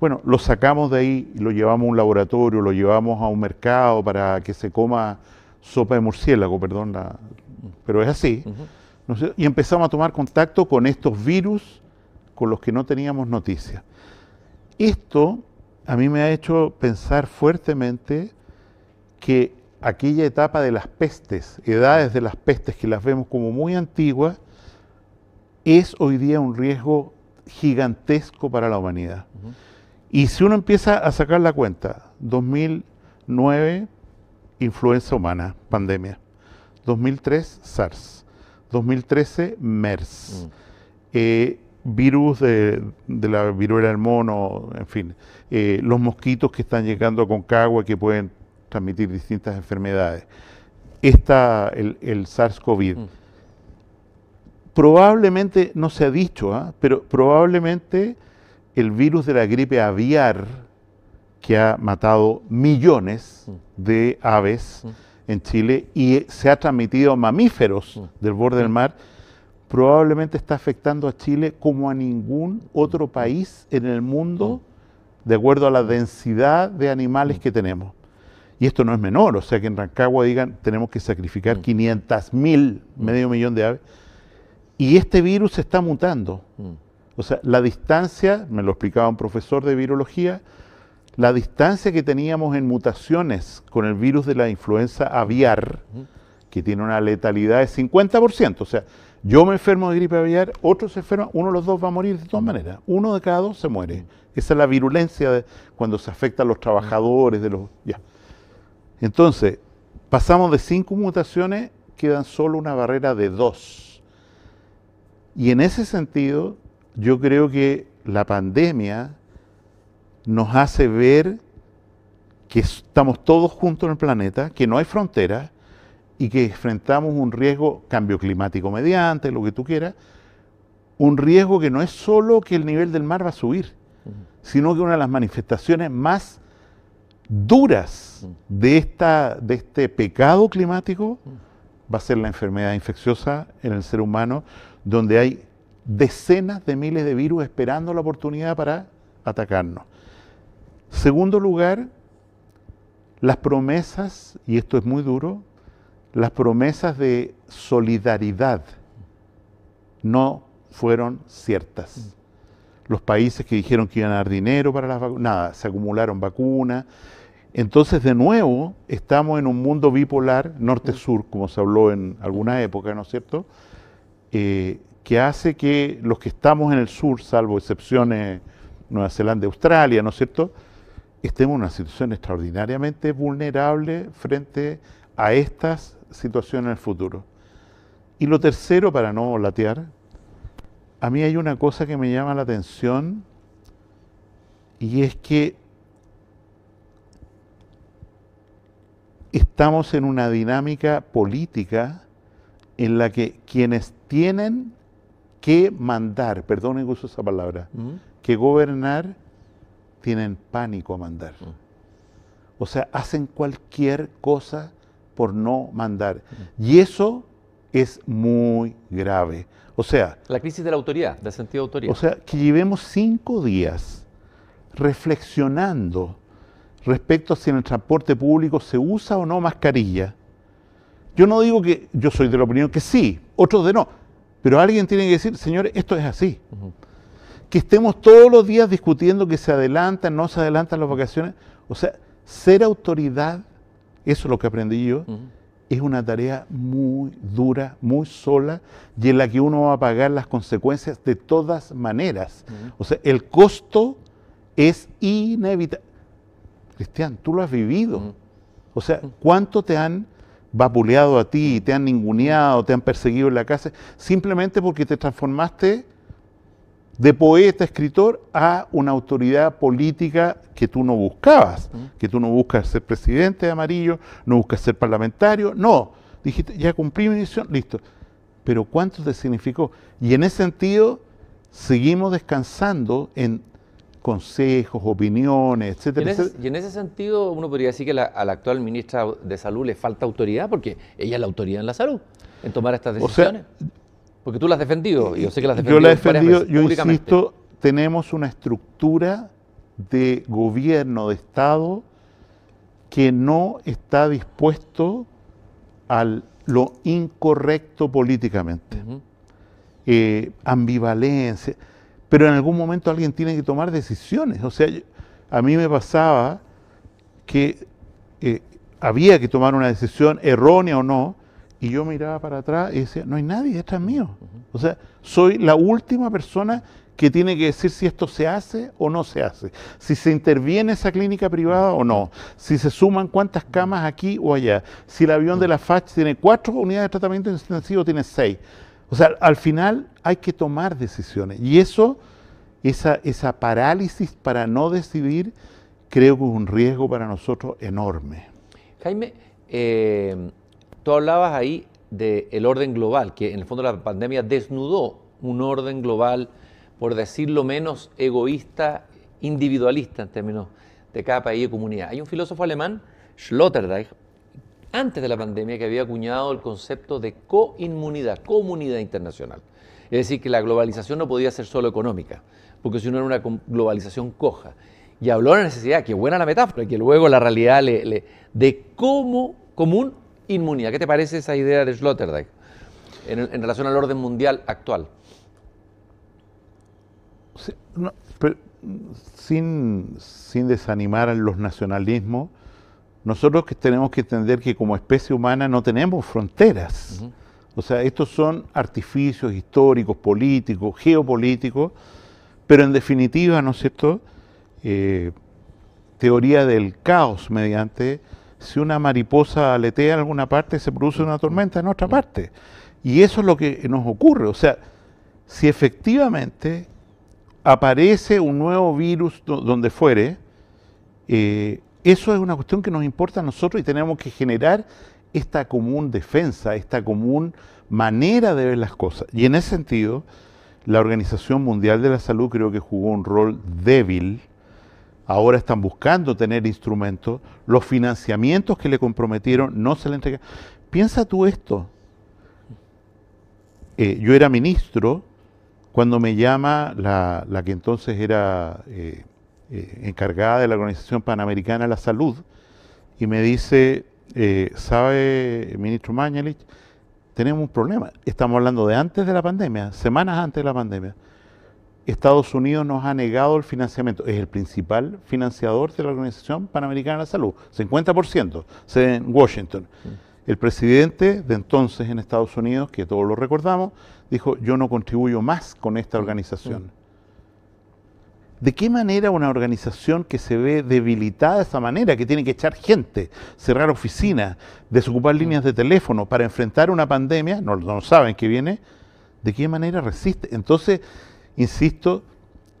Bueno, lo sacamos de ahí, lo llevamos a un laboratorio, lo llevamos a un mercado para que se coma sopa de murciélago, perdón, pero es así. Y empezamos a tomar contacto con estos virus con los que no teníamos noticia. Esto a mí me ha hecho pensar fuertemente que aquella etapa de las pestes, edades de las pestes que las vemos como muy antiguas, es hoy día un riesgo gigantesco para la humanidad. Y si uno empieza a sacar la cuenta, 2009, influenza humana, pandemia. 2003, SARS. 2013, MERS. Eh, virus de, la viruela del mono, en fin. Eh, los mosquitos que están llegando a Concagua que pueden transmitir distintas enfermedades. está el, SARS-CoV probablemente, no se ha dicho, ¿ah? pero probablemente el virus de la gripe aviar, que ha matado millones mm. de aves mm. en Chile y se ha transmitido a mamíferos mm. del borde del mar, probablemente está afectando a Chile como a ningún otro país en el mundo de acuerdo a la densidad de animales que tenemos. Y esto no es menor, o sea que en Rancagua digan, tenemos que sacrificar 500 mil, medio millón de aves y este virus está mutando. Mm. O sea, la distancia, me lo explicaba un profesor de virología, la distancia que teníamos en mutaciones con el virus de la influenza aviar, mm. que tiene una letalidad de 50%, o sea, yo me enfermo de gripe aviar, otro se enferma, uno de los dos va a morir de todas maneras, uno de cada dos se muere. Mm. Esa es la virulencia cuando se afecta a los trabajadores, de los... Ya. Entonces, pasamos de cinco mutaciones, quedan solo una barrera de dos y en ese sentido, yo creo que la pandemia nos hace ver que estamos todos juntos en el planeta, que no hay fronteras y que enfrentamos un riesgo, cambio climático mediante, lo que tú quieras, un riesgo que no es solo que el nivel del mar va a subir, sino que una de las manifestaciones más duras de, esta, de este pecado climático va a ser la enfermedad infecciosa en el ser humano, donde hay decenas de miles de virus esperando la oportunidad para atacarnos. Segundo lugar, las promesas, y esto es muy duro, las promesas de solidaridad no fueron ciertas. Los países que dijeron que iban a dar dinero para las vacunas, nada, se acumularon vacunas. Entonces, de nuevo, estamos en un mundo bipolar, norte-sur, como se habló en alguna época, ¿no es cierto?, eh, que hace que los que estamos en el sur, salvo excepciones Nueva Zelanda, Australia, ¿no es cierto?, estemos en una situación extraordinariamente vulnerable frente a estas situaciones en el futuro. Y lo tercero, para no latear, a mí hay una cosa que me llama la atención y es que estamos en una dinámica política en la que quienes tienen que mandar, perdonen uso esa palabra, mm. que gobernar, tienen pánico a mandar. Mm. O sea, hacen cualquier cosa por no mandar. Mm. Y eso es muy grave. O sea... La crisis de la autoridad, del sentido de autoridad. O sea, que llevemos cinco días reflexionando respecto a si en el transporte público se usa o no mascarilla. Yo no digo que yo soy de la opinión que sí, otros de no. Pero alguien tiene que decir, señores, esto es así. Que estemos todos los días discutiendo que se adelantan, no se adelantan las vacaciones. O sea, ser autoridad, eso es lo que aprendí yo, es una tarea muy dura, muy sola, y en la que uno va a pagar las consecuencias de todas maneras. O sea, el costo es inevitable. Cristian, tú lo has vivido. O sea, ¿cuánto te han vapuleado a ti, te han ninguneado, te han perseguido en la casa, simplemente porque te transformaste de poeta, escritor, a una autoridad política que tú no buscabas, que tú no buscas ser presidente de Amarillo, no buscas ser parlamentario, no, dijiste, ya cumplí mi misión, listo. Pero ¿cuánto te significó? Y en ese sentido, seguimos descansando en consejos, opiniones, etcétera. Y en ese, sentido, uno podría decir que a la actual ministra de Salud le falta autoridad, porque ella es la autoridad en la salud, en tomar estas decisiones. porque tú la has defendido, yo sé que la has defendido. Yo la he defendido, yo insisto, tenemos una estructura de gobierno, de Estado, que no está dispuesto a lo incorrecto políticamente. Eh, ambivalencia pero en algún momento alguien tiene que tomar decisiones. O sea, a mí me pasaba que eh, había que tomar una decisión, errónea o no, y yo miraba para atrás y decía, no hay nadie, esto es mío. O sea, soy la última persona que tiene que decir si esto se hace o no se hace, si se interviene esa clínica privada o no, si se suman cuántas camas aquí o allá, si el avión de la FACH tiene cuatro unidades de tratamiento intensivo, tiene seis. O sea, al final hay que tomar decisiones. Y eso, esa, parálisis para no decidir, creo que es un riesgo para nosotros enorme. Jaime, eh, tú hablabas ahí del orden global, que en el fondo la pandemia desnudó un orden global, por decirlo menos, egoísta, individualista en términos de cada país y comunidad. Hay un filósofo alemán, Schlotterdijk antes de la pandemia que había acuñado el concepto de coinmunidad, comunidad internacional. Es decir, que la globalización no podía ser solo económica, porque si no era una globalización coja. Y habló de la necesidad, que buena la metáfora, que luego la realidad le, de cómo común inmunidad. ¿Qué te parece esa idea de Sloterdijk en, relación al orden mundial actual? Mm, sin, sin desanimar los nacionalismos, nosotros que tenemos que entender que como especie humana no tenemos fronteras. O sea, estos son artificios históricos, políticos, geopolíticos, pero en definitiva, ¿no es cierto? Eh, teoría del caos mediante si una mariposa aletea en alguna parte, se produce una tormenta en otra mm. parte. Y eso es lo que nos ocurre. O sea, si efectivamente aparece un nuevo virus donde fuere, eh, eso es una cuestión que nos importa a nosotros y tenemos que generar esta común defensa, esta común manera de ver las cosas. Y en ese sentido, la Organización Mundial de la Salud creo que jugó un rol débil. Ahora están buscando tener instrumentos. Los financiamientos que le comprometieron no se le entregan. Piensa tú esto. Eh, yo era ministro cuando me llama la, que entonces era eh, eh, encargada de la Organización Panamericana de la Salud, y me dice, eh, ¿sabe, ministro Mañalich? Tenemos un problema. Estamos hablando de antes de la pandemia, semanas antes de la pandemia. Estados Unidos nos ha negado el financiamiento. Es el principal financiador de la Organización Panamericana de la Salud, 50%, en Washington. El presidente de entonces en Estados Unidos, que todos lo recordamos, dijo, yo no contribuyo más con esta organización. ¿De qué manera una organización que se ve debilitada de esa manera, que tiene que echar gente, cerrar oficinas, desocupar líneas de teléfono para enfrentar una pandemia, no, saben que viene, ¿de qué manera resiste? Entonces, insisto,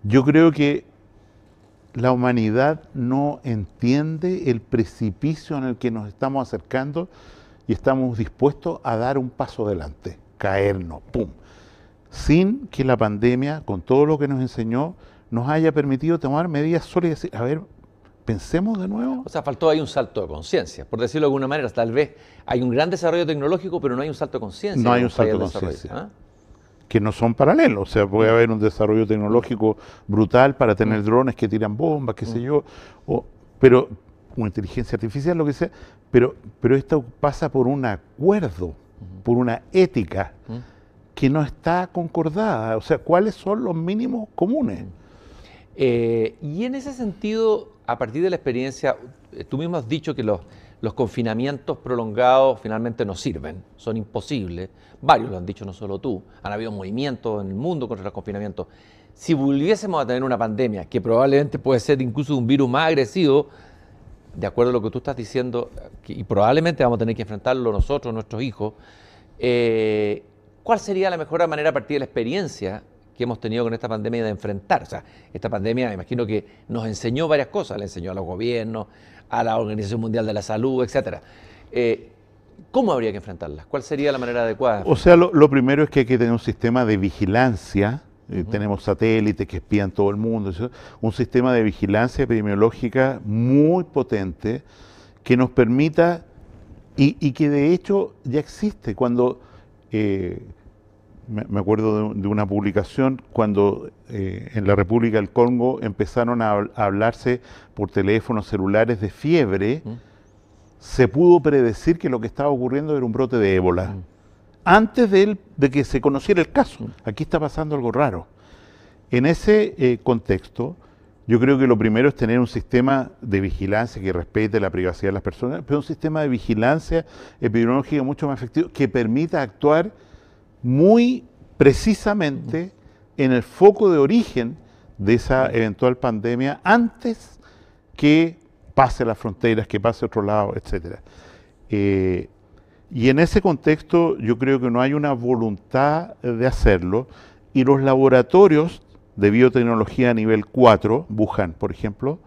yo creo que la humanidad no entiende el precipicio en el que nos estamos acercando y estamos dispuestos a dar un paso adelante, caernos, ¡pum! Sin que la pandemia, con todo lo que nos enseñó, nos haya permitido tomar medidas sólidas a ver, pensemos de nuevo. O sea, faltó ahí un salto de conciencia, por decirlo de alguna manera. Tal vez hay un gran desarrollo tecnológico, pero no hay un salto de conciencia. No hay un salto de conciencia. ¿ah? Que no son paralelos, o sea, puede haber un desarrollo tecnológico brutal para tener mm. drones que tiran bombas, qué sé mm. yo, o, pero una inteligencia artificial, lo que sea, pero, pero esto pasa por un acuerdo, por una ética mm. que no está concordada, o sea, cuáles son los mínimos comunes. Eh, y en ese sentido, a partir de la experiencia, eh, tú mismo has dicho que los, confinamientos prolongados finalmente no sirven, son imposibles. Varios lo han dicho, no solo tú. Han habido movimientos en el mundo contra los confinamientos. Si volviésemos a tener una pandemia, que probablemente puede ser incluso un virus más agresivo, de acuerdo a lo que tú estás diciendo, y probablemente vamos a tener que enfrentarlo nosotros, nuestros hijos, eh, ¿cuál sería la mejor manera a partir de la experiencia que hemos tenido con esta pandemia de enfrentar. O sea, esta pandemia, me imagino que nos enseñó varias cosas, le enseñó a los gobiernos, a la Organización Mundial de la Salud, etc. Eh, ¿Cómo habría que enfrentarlas? ¿Cuál sería la manera adecuada? O sea, lo, primero es que hay que tener un sistema de vigilancia. Eh, tenemos satélites que espían todo el mundo. Un sistema de vigilancia epidemiológica muy potente que nos permita, y, que de hecho ya existe, cuando eh, me acuerdo de, una publicación cuando eh, en la República del Congo empezaron a, hablarse por teléfonos celulares de fiebre, mm. se pudo predecir que lo que estaba ocurriendo era un brote de ébola, mm. antes de, de, que se conociera el caso. Mm. Aquí está pasando algo raro. En ese eh, contexto, yo creo que lo primero es tener un sistema de vigilancia que respete la privacidad de las personas, pero un sistema de vigilancia epidemiológica mucho más efectivo que permita actuar muy precisamente en el foco de origen de esa eventual pandemia antes que pase las fronteras, que pase a otro lado, etc. Eh, y en ese contexto yo creo que no hay una voluntad de hacerlo y los laboratorios de biotecnología a nivel 4, Wuhan por ejemplo,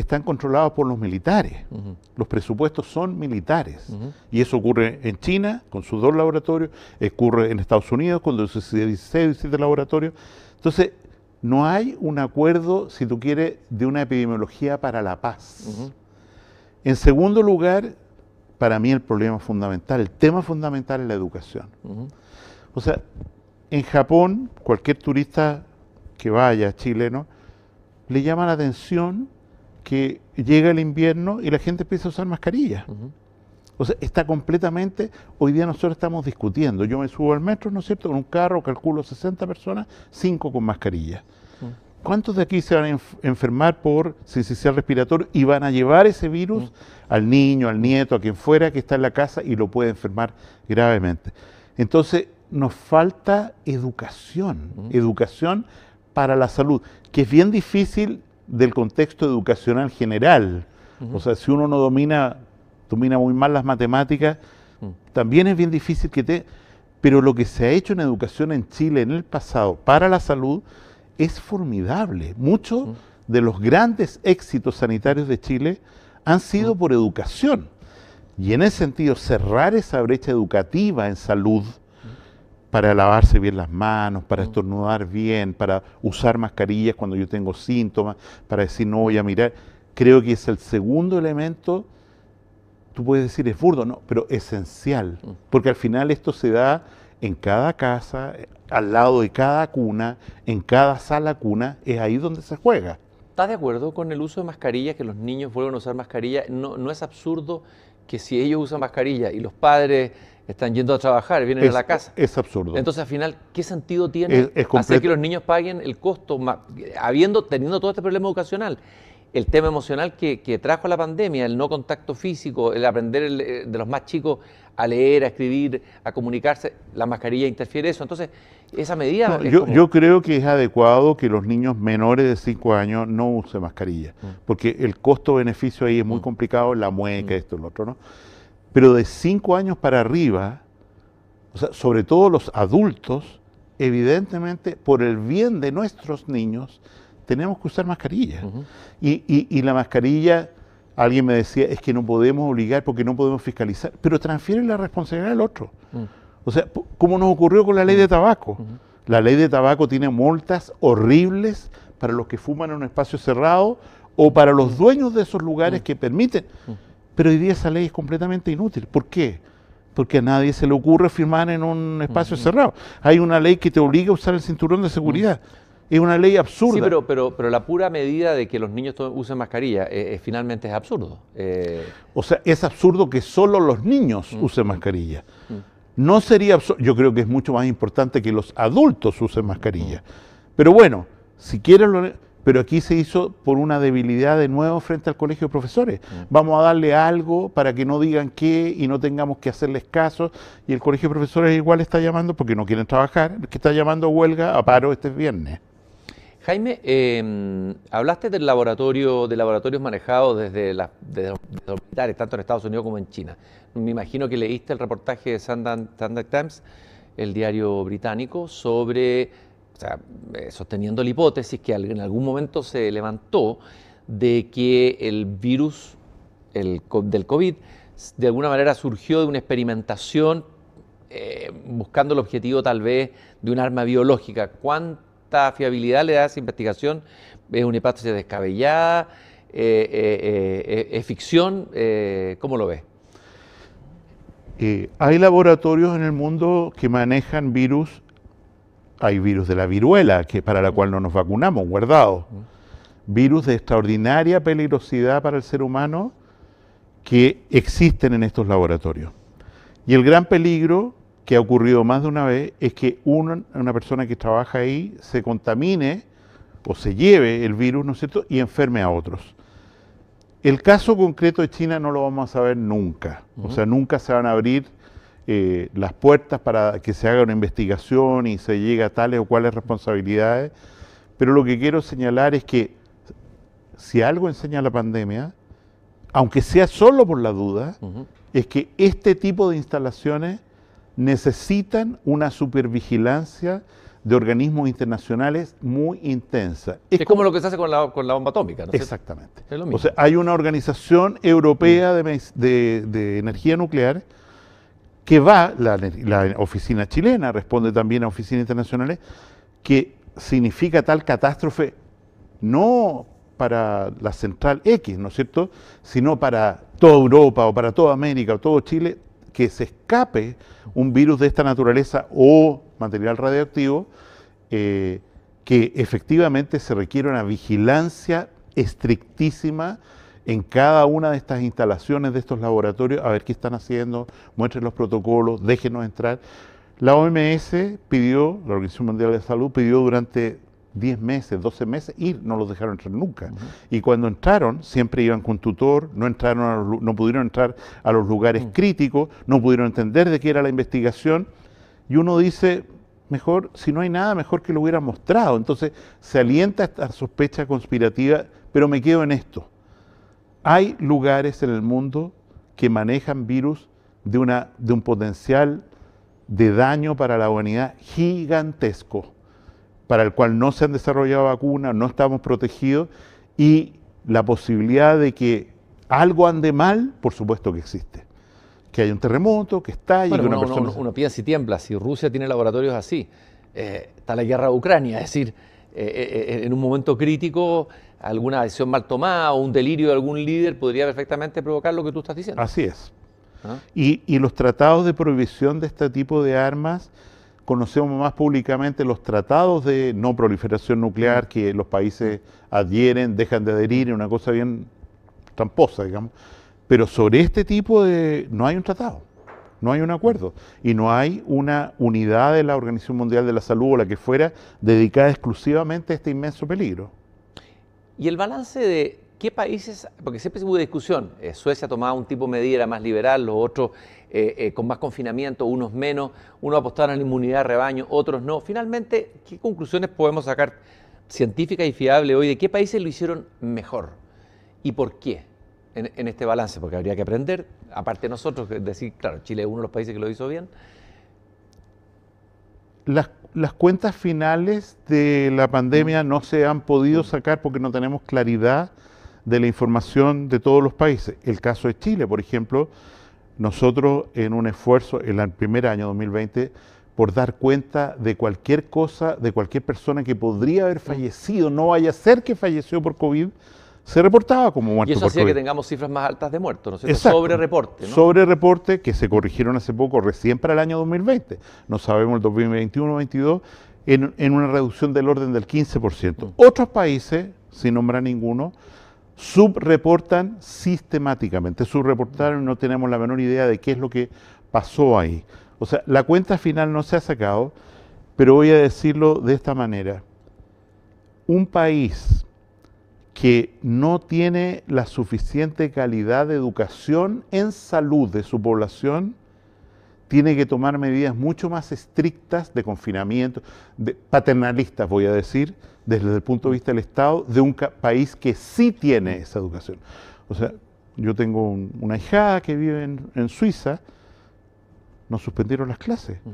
están controlados por los militares. Los presupuestos son militares. Y eso ocurre en China, con sus dos laboratorios, ocurre en Estados Unidos, con sus 16 17 laboratorios. Entonces, no hay un acuerdo, si tú quieres, de una epidemiología para la paz. En segundo lugar, para mí el problema fundamental, el tema fundamental es la educación. O sea, en Japón, cualquier turista que vaya, chileno, le llama la atención que llega el invierno y la gente empieza a usar mascarilla. O sea, está completamente, hoy día nosotros estamos discutiendo, yo me subo al metro, ¿no es cierto?, con un carro, calculo 60 personas, 5 con mascarillas. ¿Cuántos de aquí se van a enfermar por sensibilidad respiratorio y van a llevar ese virus al niño, al nieto, a quien fuera que está en la casa y lo puede enfermar gravemente? Entonces, nos falta educación, educación para la salud, que es bien difícil del contexto educacional general. O sea, si uno no domina, domina muy mal las matemáticas, mm. también es bien difícil que te... Pero lo que se ha hecho en educación en Chile en el pasado para la salud es formidable. Muchos mm. de los grandes éxitos sanitarios de Chile han sido mm. por educación. Y en ese sentido, cerrar esa brecha educativa en salud para lavarse bien las manos, para mm. estornudar bien, para usar mascarillas cuando yo tengo síntomas, para decir no voy a mirar. Creo que es el segundo elemento, tú puedes decir es burdo, no, pero esencial, mm. porque al final esto se da en cada casa, al lado de cada cuna, en cada sala cuna, es ahí donde se juega. ¿Estás de acuerdo con el uso de mascarilla, que los niños vuelvan a usar mascarilla? No, no es absurdo que si ellos usan mascarilla y los padres están yendo a trabajar, vienen a la casa. Es absurdo. Entonces, al final, ¿qué sentido tiene hacer que los niños paguen el costo, habiendo, teniendo todo este problema educacional? el tema emocional que, trajo la pandemia, el no contacto físico, el aprender eh, de los más chicos a leer, a escribir, a comunicarse, la mascarilla interfiere eso. Entonces, esa medida... yo, creo que es adecuado que los niños menores de 5 años no usen mascarilla, mm. porque el costo-beneficio ahí es muy mm. complicado, la mueca, esto mm. esto, lo otro, ¿no? Pero de cinco años para arriba, sobre todo los adultos, evidentemente por el bien de nuestros niños, tenemos que usar mascarilla. y, la mascarilla, alguien me decía, es que no podemos obligar porque no podemos fiscalizar, pero transfiere la responsabilidad al otro. Mm. O sea, como nos ocurrió con la ley de mm. tabaco. La ley de tabaco tiene multas horribles para los que fuman en un espacio cerrado o para los mm. dueños de esos lugares que permiten. Pero hoy día esa ley es completamente inútil. ¿Por qué? Porque a nadie se le ocurre firmar en un espacio cerrado. Hay una ley que te obliga a usar el cinturón de seguridad. Es una ley absurda. Sí, pero, pero, pero la pura medida de que los niños usen mascarilla eh, eh, finalmente es absurdo. Eh, o sea, es absurdo que solo los niños usen mascarilla. No sería absurdo, yo creo que es mucho más importante que los adultos usen mascarilla. Pero bueno, si quieren... Lo pero aquí se hizo por una debilidad de nuevo frente al colegio de profesores. Mm. Vamos a darle algo para que no digan qué y no tengamos que hacerles caso. Y el colegio de profesores igual está llamando, porque no quieren trabajar, que está llamando huelga a paro este viernes. Jaime, em, hablaste del laboratorio, de laboratorios manejados desde, desde, los militares, tanto en Estados Unidos como en China. Me imagino que leíste el reportaje de Sunday Times, el diario británico, sobre eh, sosteniendo la hipótesis que en algún momento se levantó de que el virus del COVID de alguna manera surgió de una experimentación eh, buscando el objetivo tal vez de un arma biológica. ¿Cuánta fiabilidad le da a esa investigación? ¿Es una hipótesis descabellada? Eh, ¿Es ficción? ¿Cómo lo ves? hay laboratorios en el mundo que manejan virus hay virus de la viruela, que para la cual no nos vacunamos, guardado. Mm. Virus de extraordinaria peligrosidad para el ser humano que existen en estos laboratorios. Y el gran peligro que ha ocurrido más de una vez es que una, persona que trabaja ahí se contamine o se lleve el virus, ¿no es cierto?, y enferme a otros. El caso concreto de China no lo vamos a saber nunca. O sea, nunca se van a abrir eh, las puertas para que se haga una investigación y se llegue a tales o cuales responsabilidades, pero lo que quiero señalar es que si algo enseña la pandemia, aunque sea solo por la duda, es que este tipo de instalaciones necesitan una supervigilancia de organismos internacionales muy intensa. Es, como, lo que se hace con la, bomba atómica, Exactamente. O sea, hay una organización europea de energía nuclear que va, la, oficina chilena responde también a oficinas internacionales, que significa tal catástrofe no para la central X, ¿no es cierto?, sino para toda Europa o para toda América o todo Chile, que se escape un virus de esta naturaleza o material radioactivo, eh, que efectivamente se requiere una vigilancia estrictísima en cada una de estas instalaciones, de estos laboratorios, a ver qué están haciendo, muestren los protocolos, déjenos entrar. La OMS pidió, la Organización Mundial de Salud pidió durante 10 meses, 12 meses, ir, no los dejaron entrar nunca. Y cuando entraron, siempre iban con tutor, no, entraron no pudieron entrar a los lugares mm. críticos, no pudieron entender de qué era la investigación. Y uno dice, mejor, si no hay nada, mejor que lo hubieran mostrado. Entonces se alienta esta sospecha conspirativa, pero me quedo en esto. Hay lugares en el mundo que manejan virus de, una, de un potencial de daño para la humanidad gigantesco, para el cual no se han desarrollado vacunas, no estamos protegidos y la posibilidad de que algo ande mal, por supuesto que existe. Que hay un terremoto, que estalle, que una uno, persona... Uno, piensa si tiembla, si Rusia tiene laboratorios así, eh, está la guerra de Ucrania, es decir, eh, eh, en un momento crítico alguna decisión mal tomada o un delirio de algún líder podría perfectamente provocar lo que tú estás diciendo. Así es. Ah. Y, los tratados de prohibición de este tipo de armas, conocemos más públicamente los tratados de no proliferación nuclear que los países adhieren, dejan de adherir, es una cosa bien tramposa, digamos. Pero sobre este tipo de... no hay un tratado, no hay un acuerdo y no hay una unidad de la Organización Mundial de la Salud o la que fuera dedicada exclusivamente a este inmenso peligro. Y el balance de qué países, porque siempre hubo discusión, eh, Suecia tomaba un tipo de medida, más liberal, los otros eh, eh, con más confinamiento, unos menos, unos apostaron a la inmunidad de rebaño, otros no. Finalmente, ¿qué conclusiones podemos sacar científicas y fiables hoy de qué países lo hicieron mejor y por qué en, este balance? Porque habría que aprender, aparte de nosotros, decir, claro, Chile es uno de los países que lo hizo bien. Las las cuentas finales de la pandemia no se han podido sacar porque no tenemos claridad de la información de todos los países. El caso de Chile, por ejemplo, nosotros en un esfuerzo en el primer año 2020 por dar cuenta de cualquier cosa, de cualquier persona que podría haber fallecido, no vaya a ser que falleció por COVID, se reportaba como muerto. Y eso hacía que tengamos cifras más altas de muertos, ¿no es Sobre reporte. ¿no? Sobre reporte que se corrigieron hace poco, recién para el año 2020. No sabemos el 2021 22 en, en una reducción del orden del 15%. Otros países, sin nombrar ninguno, subreportan sistemáticamente. Subreportaron y no tenemos la menor idea de qué es lo que pasó ahí. O sea, la cuenta final no se ha sacado, pero voy a decirlo de esta manera. Un país que no tiene la suficiente calidad de educación en salud de su población, tiene que tomar medidas mucho más estrictas de confinamiento, de paternalistas voy a decir, desde el punto de vista del Estado, de un país que sí tiene esa educación. O sea, yo tengo una hijada que vive en, Suiza, nos suspendieron las clases. Mm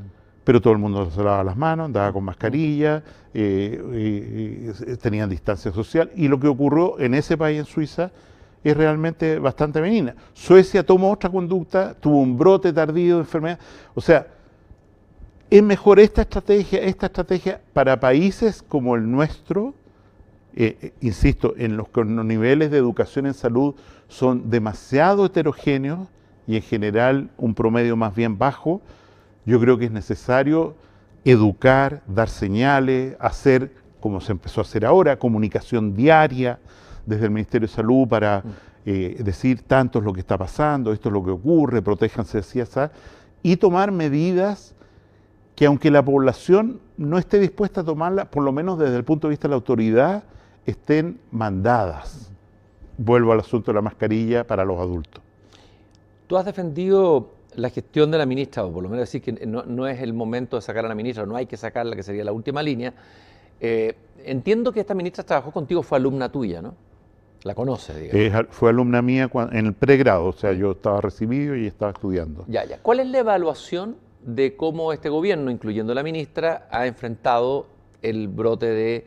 pero todo el mundo se lavaba las manos, andaba con mascarilla, eh, eh, eh, tenían distancia social. Y lo que ocurrió en ese país, en Suiza, es realmente bastante benigna. Suecia tomó otra conducta, tuvo un brote tardío de enfermedad. O sea, es mejor esta estrategia, esta estrategia para países como el nuestro, insisto, en los que los niveles de educación en salud son demasiado heterogéneos y en general un promedio más bien bajo, yo creo que es necesario educar, dar señales, hacer, como se empezó a hacer ahora, comunicación diaria desde el Ministerio de Salud para mm. eh, decir tanto es lo que está pasando, esto es lo que ocurre, protéjanse de así y tomar medidas que aunque la población no esté dispuesta a tomarlas, por lo menos desde el punto de vista de la autoridad, estén mandadas. Mm. Vuelvo al asunto de la mascarilla para los adultos. Tú has defendido la gestión de la ministra, o por lo menos decir que no, es el momento de sacar a la ministra, no hay que sacarla, que sería la última línea. Eh, entiendo que esta ministra trabajó contigo, fue alumna tuya, ¿no? La conoces, digamos. fue alumna mía en el pregrado, o sea, yo estaba recibido y estaba estudiando. Ya, ya. ¿Cuál es la evaluación de cómo este gobierno, incluyendo la ministra, ha enfrentado el brote de,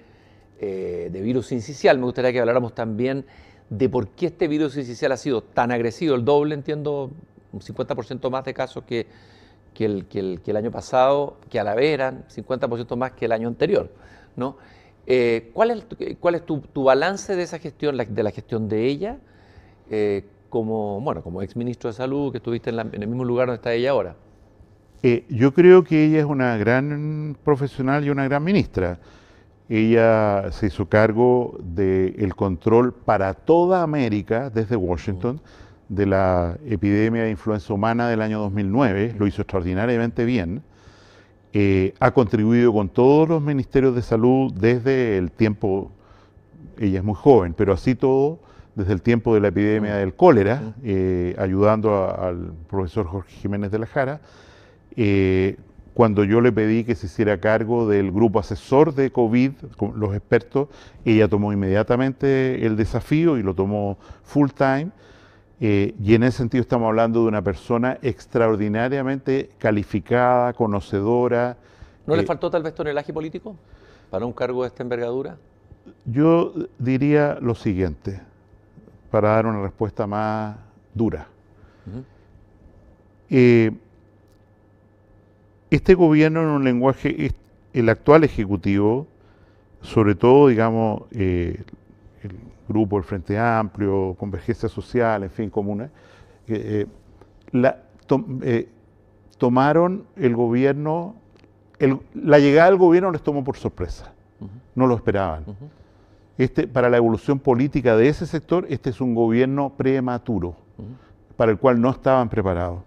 eh, de virus incisional? Me gustaría que habláramos también de por qué este virus incisional ha sido tan agresivo, el doble, entiendo, un 50% más de casos que, el, que, el, año pasado, que a la veran, 50% más que el año anterior. Eh, ¿Cuál es, tu, balance de esa gestión, de la gestión de ella, eh, como, bueno, como ex ministro de Salud, que estuviste en, el mismo lugar donde está ella ahora? Eh, yo creo que ella es una gran profesional y una gran ministra. Ella se hizo cargo del el control para toda América desde Washington de la epidemia de influenza humana del año 2009, lo hizo extraordinariamente bien, eh, ha contribuido con todos los ministerios de salud desde el tiempo, ella es muy joven, pero así todo, desde el tiempo de la epidemia del cólera, eh, ayudando al profesor Jorge Jiménez de la Jara, eh, cuando yo le pedí que se hiciera cargo del grupo asesor de COVID, los expertos, ella tomó inmediatamente el desafío y lo tomó full time eh, y en ese sentido estamos hablando de una persona extraordinariamente calificada, conocedora. ¿No le eh, faltó tal vez tonelaje político para un cargo de esta envergadura? Yo diría lo siguiente, para dar una respuesta más dura. Eh, este gobierno en un lenguaje, el actual ejecutivo, sobre todo, digamos, grupo el Frente Amplio, Convergencia Social, en fin, comunes, eh, eh, eh, tomaron el gobierno, la llegada del gobierno les tomó por sorpresa, no lo esperaban. este, para la evolución política de ese sector, este es un gobierno prematuro, para el cual no estaban preparados.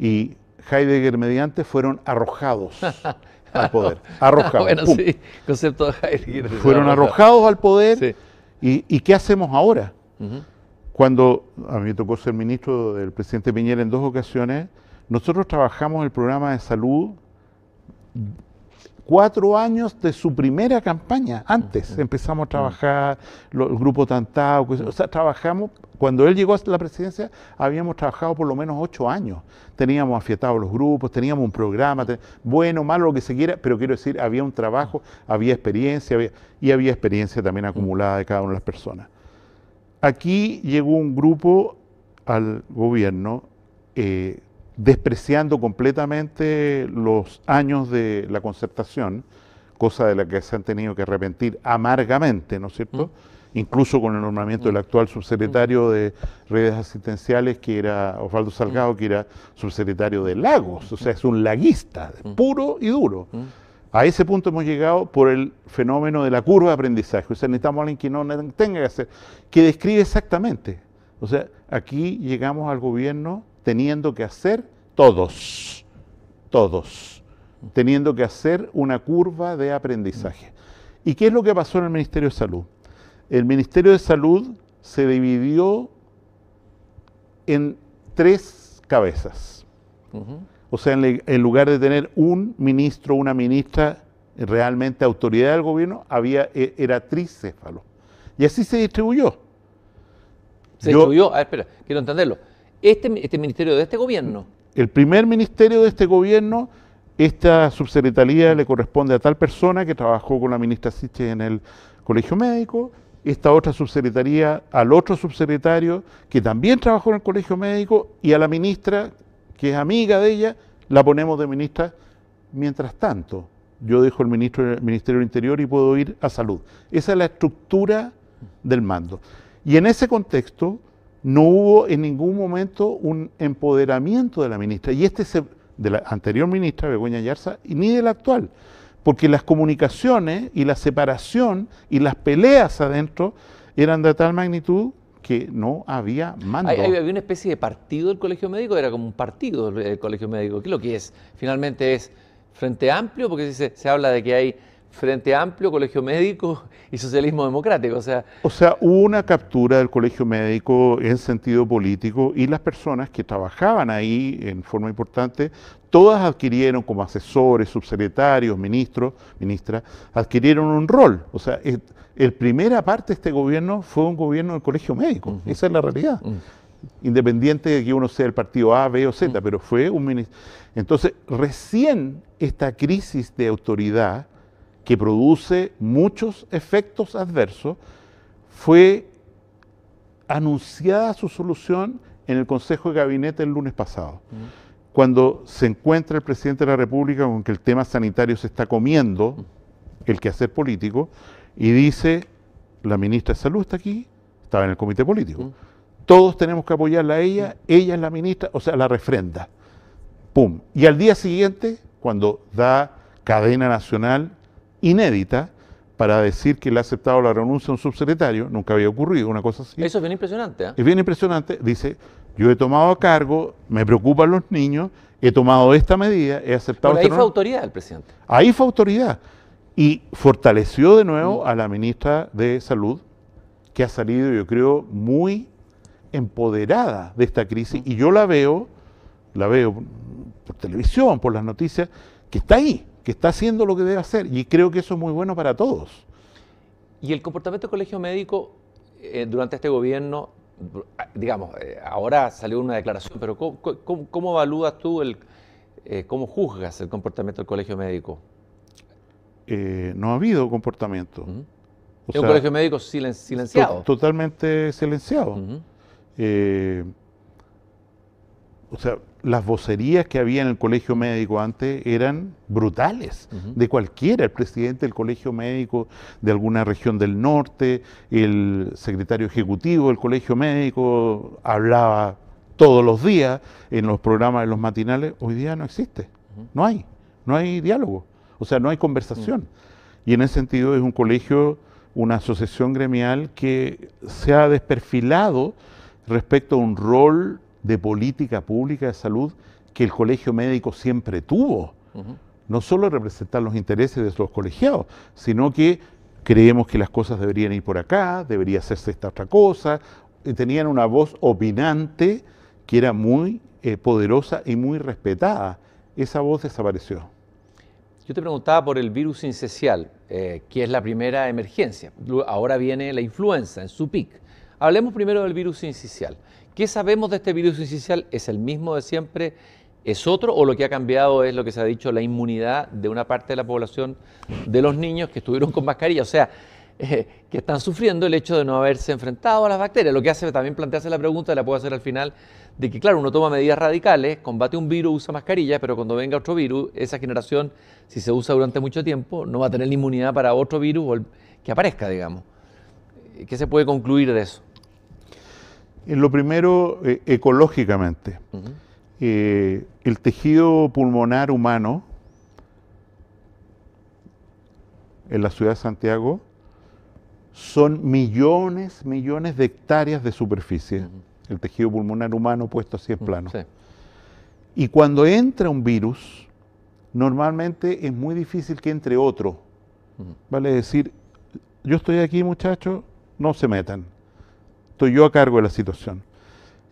Y Heidegger mediante fueron arrojados. al poder, arrojados. Ah, bueno, sí, concepto de Heidegger. Fueron arrojados al poder sí ¿Y, qué hacemos ahora? Cuando a mí me tocó ser ministro del presidente Piñera en dos ocasiones, nosotros trabajamos el programa de salud cuatro años de su primera campaña. Antes empezamos a trabajar los, el grupo Tantao, o sea, trabajamos cuando él llegó a la presidencia, habíamos trabajado por lo menos ocho años. Teníamos afiatados los grupos, teníamos un programa, bueno, malo, lo que se quiera, pero quiero decir, había un trabajo, había experiencia, y había experiencia también acumulada de cada una de las personas. Aquí llegó un grupo al gobierno eh, despreciando completamente los años de la concertación, cosa de la que se han tenido que arrepentir amargamente, ¿no es cierto? incluso con el nombramiento del mm. actual subsecretario mm. de redes asistenciales, que era Osvaldo Salgado, mm. que era subsecretario de Lagos, o sea, es un laguista, puro y duro. A ese punto hemos llegado por el fenómeno de la curva de aprendizaje, o sea, necesitamos a alguien que no tenga que hacer, que describe exactamente. O sea, aquí llegamos al gobierno teniendo que hacer todos, todos, teniendo que hacer una curva de aprendizaje. ¿Y qué es lo que pasó en el Ministerio de Salud? el Ministerio de Salud se dividió en tres cabezas. O sea, en, lugar de tener un ministro, una ministra realmente autoridad del gobierno, había, e, era tricéfalo. Y así se distribuyó. Se distribuyó, a ah, ver, espera, quiero entenderlo. Este, este ministerio de este gobierno. El primer ministerio de este gobierno esta subsecretaría le corresponde a tal persona que trabajó con la ministra Siche en el colegio médico, esta otra subsecretaría al otro subsecretario que también trabajó en el Colegio Médico y a la ministra, que es amiga de ella, la ponemos de ministra mientras tanto. Yo dejo el, ministro, del Ministerio del Interior y puedo ir a salud. Esa es la estructura del mando. Y en ese contexto no hubo en ningún momento un empoderamiento de la ministra, y este de la anterior ministra Begoña Yarza, y ni de la actual porque las comunicaciones y la separación y las peleas adentro eran de tal magnitud que no había mando. había una especie de partido del colegio médico, era como un partido del colegio médico. ¿Qué es lo que es? Finalmente es Frente Amplio, porque se habla de que hay Frente Amplio, Colegio Médico y Socialismo Democrático. O sea, o sea, hubo una captura del Colegio Médico en sentido político y las personas que trabajaban ahí en forma importante, todas adquirieron como asesores, subsecretarios, ministros, ministras, adquirieron un rol. O sea, el, primera parte de este gobierno fue un gobierno del Colegio Médico. Esa es la realidad. independiente de que uno sea el partido A, B o Z, pero fue un ministro. Entonces, recién esta crisis de autoridad que produce muchos efectos adversos, fue anunciada su solución en el Consejo de Gabinete el lunes pasado, cuando se encuentra el presidente de la República con que el tema sanitario se está comiendo el quehacer político y dice, la ministra de Salud está aquí, estaba en el comité político, todos tenemos que apoyarla a ella, ella es la ministra, o sea, la refrenda. Pum. Y al día siguiente, cuando da cadena nacional inédita para decir que le ha aceptado la renuncia a un subsecretario, nunca había ocurrido una cosa así. Eso es bien impresionante. ¿eh? Es bien impresionante, dice, yo he tomado a cargo, me preocupan los niños, he tomado esta medida, he aceptado... Pero este ahí fue autoridad el presidente. Ahí fue autoridad. Y fortaleció de nuevo mm. a la ministra de Salud, que ha salido, yo creo, muy empoderada de esta crisis. Mm. Y yo la veo, la veo por televisión, por las noticias, que está ahí que está haciendo lo que debe hacer y creo que eso es muy bueno para todos. Y el comportamiento del colegio médico eh, durante este gobierno, digamos, eh, ahora salió una declaración, pero ¿cómo, evalúas tú, el, eh, cómo juzgas el comportamiento del colegio médico? no ha habido comportamiento. Es un colegio médico silenciado. totalmente silenciado. o sea, las vocerías que había en el colegio médico antes eran brutales, de cualquiera, el presidente del colegio médico de alguna región del norte, el secretario ejecutivo del colegio médico hablaba todos los días en los programas, de los matinales, hoy día no existe, no hay, no hay diálogo, o sea, no hay conversación. Y en ese sentido es un colegio, una asociación gremial que se ha desperfilado respecto a un rol de política pública de salud que el colegio médico siempre tuvo. No solo representar los intereses de los colegiados, sino que creemos que las cosas deberían ir por acá, debería hacerse esta otra cosa. Y tenían una voz opinante que era muy eh, poderosa y muy respetada. Esa voz desapareció. Yo te preguntaba por el virus incesial, eh, que es la primera emergencia. Ahora viene la influenza en su pic. Hablemos primero del virus incesial. ¿Qué sabemos de este virus incisional? ¿Es el mismo de siempre? ¿Es otro? ¿O lo que ha cambiado es lo que se ha dicho, la inmunidad de una parte de la población de los niños que estuvieron con mascarilla? O sea, eh, que están sufriendo el hecho de no haberse enfrentado a las bacterias. Lo que hace también plantearse la pregunta, la puedo hacer al final, de que claro, uno toma medidas radicales, combate un virus, usa mascarilla, pero cuando venga otro virus, esa generación, si se usa durante mucho tiempo, no va a tener la inmunidad para otro virus que aparezca, digamos. Eh, ¿Qué se puede concluir de eso? En lo primero, eh, ecológicamente, eh, el tejido pulmonar humano en la ciudad de Santiago son millones, millones de hectáreas de superficie. El tejido pulmonar humano puesto así en plano. Y cuando entra un virus, normalmente es muy difícil que entre otro. Vale decir, yo estoy aquí, muchachos, no se metan yo a cargo de la situación.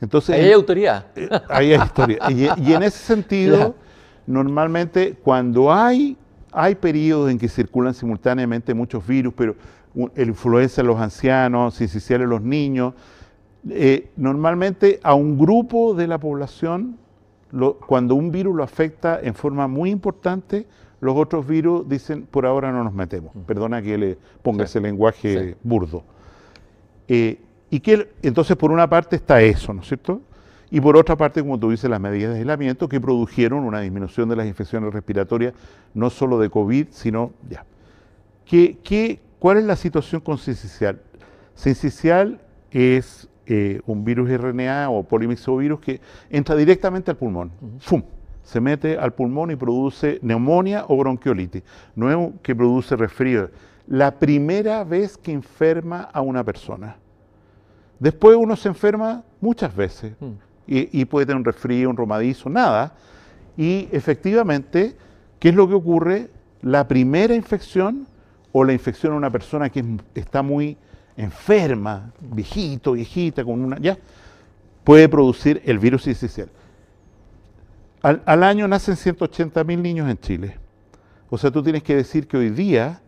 Entonces, ahí hay autoridad. Eh, ahí hay historia. y, en ese sentido, normalmente cuando hay, hay periodos en que circulan simultáneamente muchos virus, pero el influenza en los ancianos, si en los niños, eh, normalmente a un grupo de la población, cuando un virus lo afecta en forma muy importante, los otros virus dicen, por ahora no nos metemos. Perdona que le ponga ese lenguaje burdo. Eh, y que entonces por una parte está eso, ¿no es cierto? Y por otra parte, como tú dices, las medidas de aislamiento que produjeron una disminución de las infecciones respiratorias, no solo de COVID, sino ya. ¿Qué, cuál es la situación con sincicial? Sincicial es eh, un virus RNA o polimixovirus que entra directamente al pulmón. ¡Fum! Se mete al pulmón y produce neumonía o bronquiolitis. No que produce resfrío. La primera vez que enferma a una persona Después uno se enferma muchas veces hmm. y, puede tener un resfrío, un romadizo, nada. Y efectivamente, ¿qué es lo que ocurre? La primera infección o la infección a una persona que está muy enferma, viejito, viejita, con una. ya, puede producir el virus inicial. Al, al año nacen 180.000 niños en Chile. O sea, tú tienes que decir que hoy día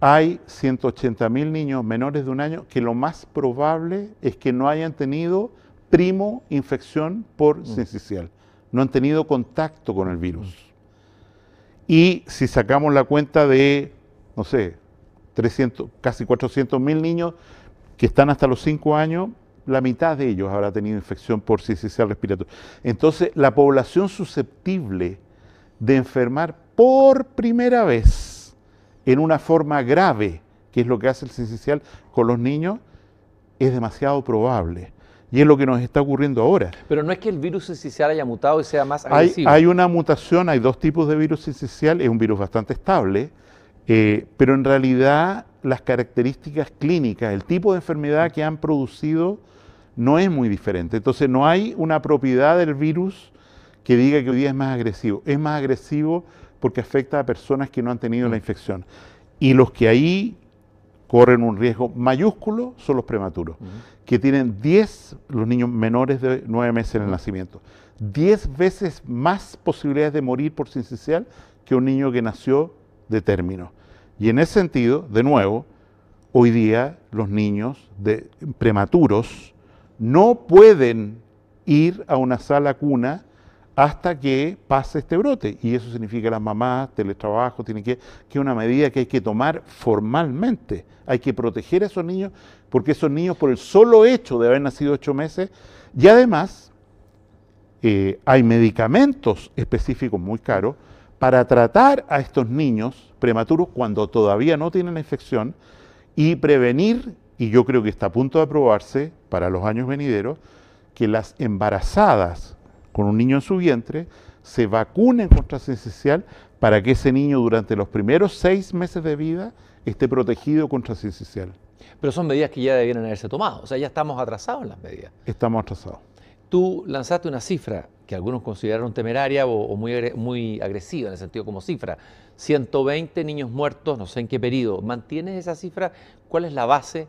hay 180.000 niños menores de un año que lo más probable es que no hayan tenido primo infección por mm. sincicial, no han tenido contacto con el virus. Mm. Y si sacamos la cuenta de, no sé, 300, casi 400.000 niños que están hasta los 5 años, la mitad de ellos habrá tenido infección por sincicial respiratorio. Entonces, la población susceptible de enfermar por primera vez en una forma grave, que es lo que hace el ciencial con los niños, es demasiado probable. Y es lo que nos está ocurriendo ahora. Pero no es que el virus sincicial haya mutado y sea más agresivo. Hay, una mutación, hay dos tipos de virus sincicial, es un virus bastante estable, eh, pero en realidad las características clínicas, el tipo de enfermedad que han producido no es muy diferente. Entonces no hay una propiedad del virus que diga que hoy día es más agresivo. Es más agresivo porque afecta a personas que no han tenido la mm. infección. Y los que ahí corren un riesgo mayúsculo son los prematuros, que tienen 10, los niños menores de 9 meses en el nacimiento, 10 veces más posibilidades de morir por sincicial que un niño que nació de término. Y en ese sentido, de nuevo, hoy día los niños de, prematuros no pueden ir a una sala cuna hasta que pase este brote. Y eso significa las mamás, teletrabajo, tiene que, que una medida que hay que tomar formalmente. Hay que proteger a esos niños, porque esos niños, por el solo hecho de haber nacido ocho meses, y además eh, hay medicamentos específicos muy caros para tratar a estos niños prematuros cuando todavía no tienen la infección y prevenir, y yo creo que está a punto de aprobarse para los años venideros, que las embarazadas con un niño en su vientre, se vacuna contra sincicial para que ese niño durante los primeros seis meses de vida esté protegido contra sincicial. Pero son medidas que ya debieran haberse tomado, o sea, ya estamos atrasados en las medidas. Estamos atrasados. Tú lanzaste una cifra que algunos consideraron temeraria o, muy, muy agresiva en el sentido como cifra. 120 niños muertos, no sé en qué periodo. ¿Mantienes esa cifra? ¿Cuál es la base?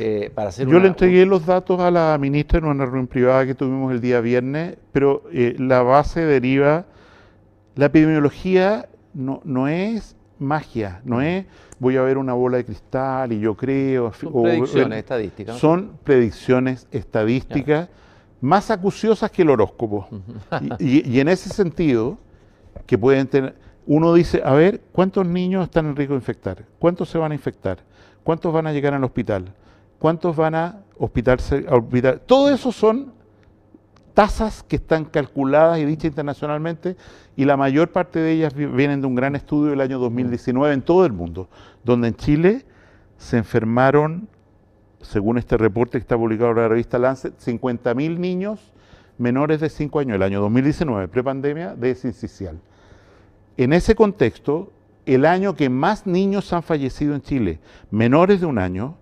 Eh, yo le entregué los datos a la ministra en una reunión privada que tuvimos el día viernes, pero eh, la base deriva, la epidemiología no, no es magia, no mm. es voy a ver una bola de cristal y yo creo. Son eh, predicciones estadísticas. Son predicciones estadísticas más acuciosas que el horóscopo. y, en ese sentido, que pueden tener. Uno dice, a ver, ¿cuántos niños están en riesgo de infectar? ¿Cuántos se van a infectar? ¿Cuántos van a llegar al hospital? ¿Cuántos van a hospitarse? Todo eso son tasas que están calculadas y dichas internacionalmente y la mayor parte de ellas vienen de un gran estudio del año 2019 en todo el mundo, donde en Chile se enfermaron, según este reporte que está publicado en la revista Lancet, 50.000 niños menores de 5 años, el año 2019, prepandemia, de sincicial. En ese contexto, el año que más niños han fallecido en Chile, menores de un año,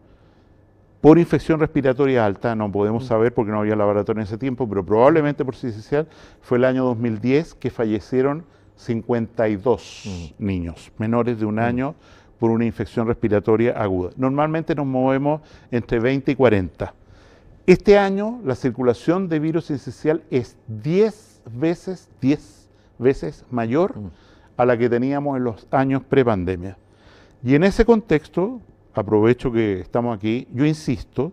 por infección respiratoria alta, no podemos mm. saber porque no había laboratorio en ese tiempo, pero probablemente por sincicial fue el año 2010 que fallecieron 52 mm. niños menores de un mm. año por una infección respiratoria aguda. Normalmente nos movemos entre 20 y 40. Este año la circulación de virus sincicial es 10 veces, 10 veces mayor a la que teníamos en los años pre-pandemia... Y en ese contexto, aprovecho que estamos aquí, yo insisto,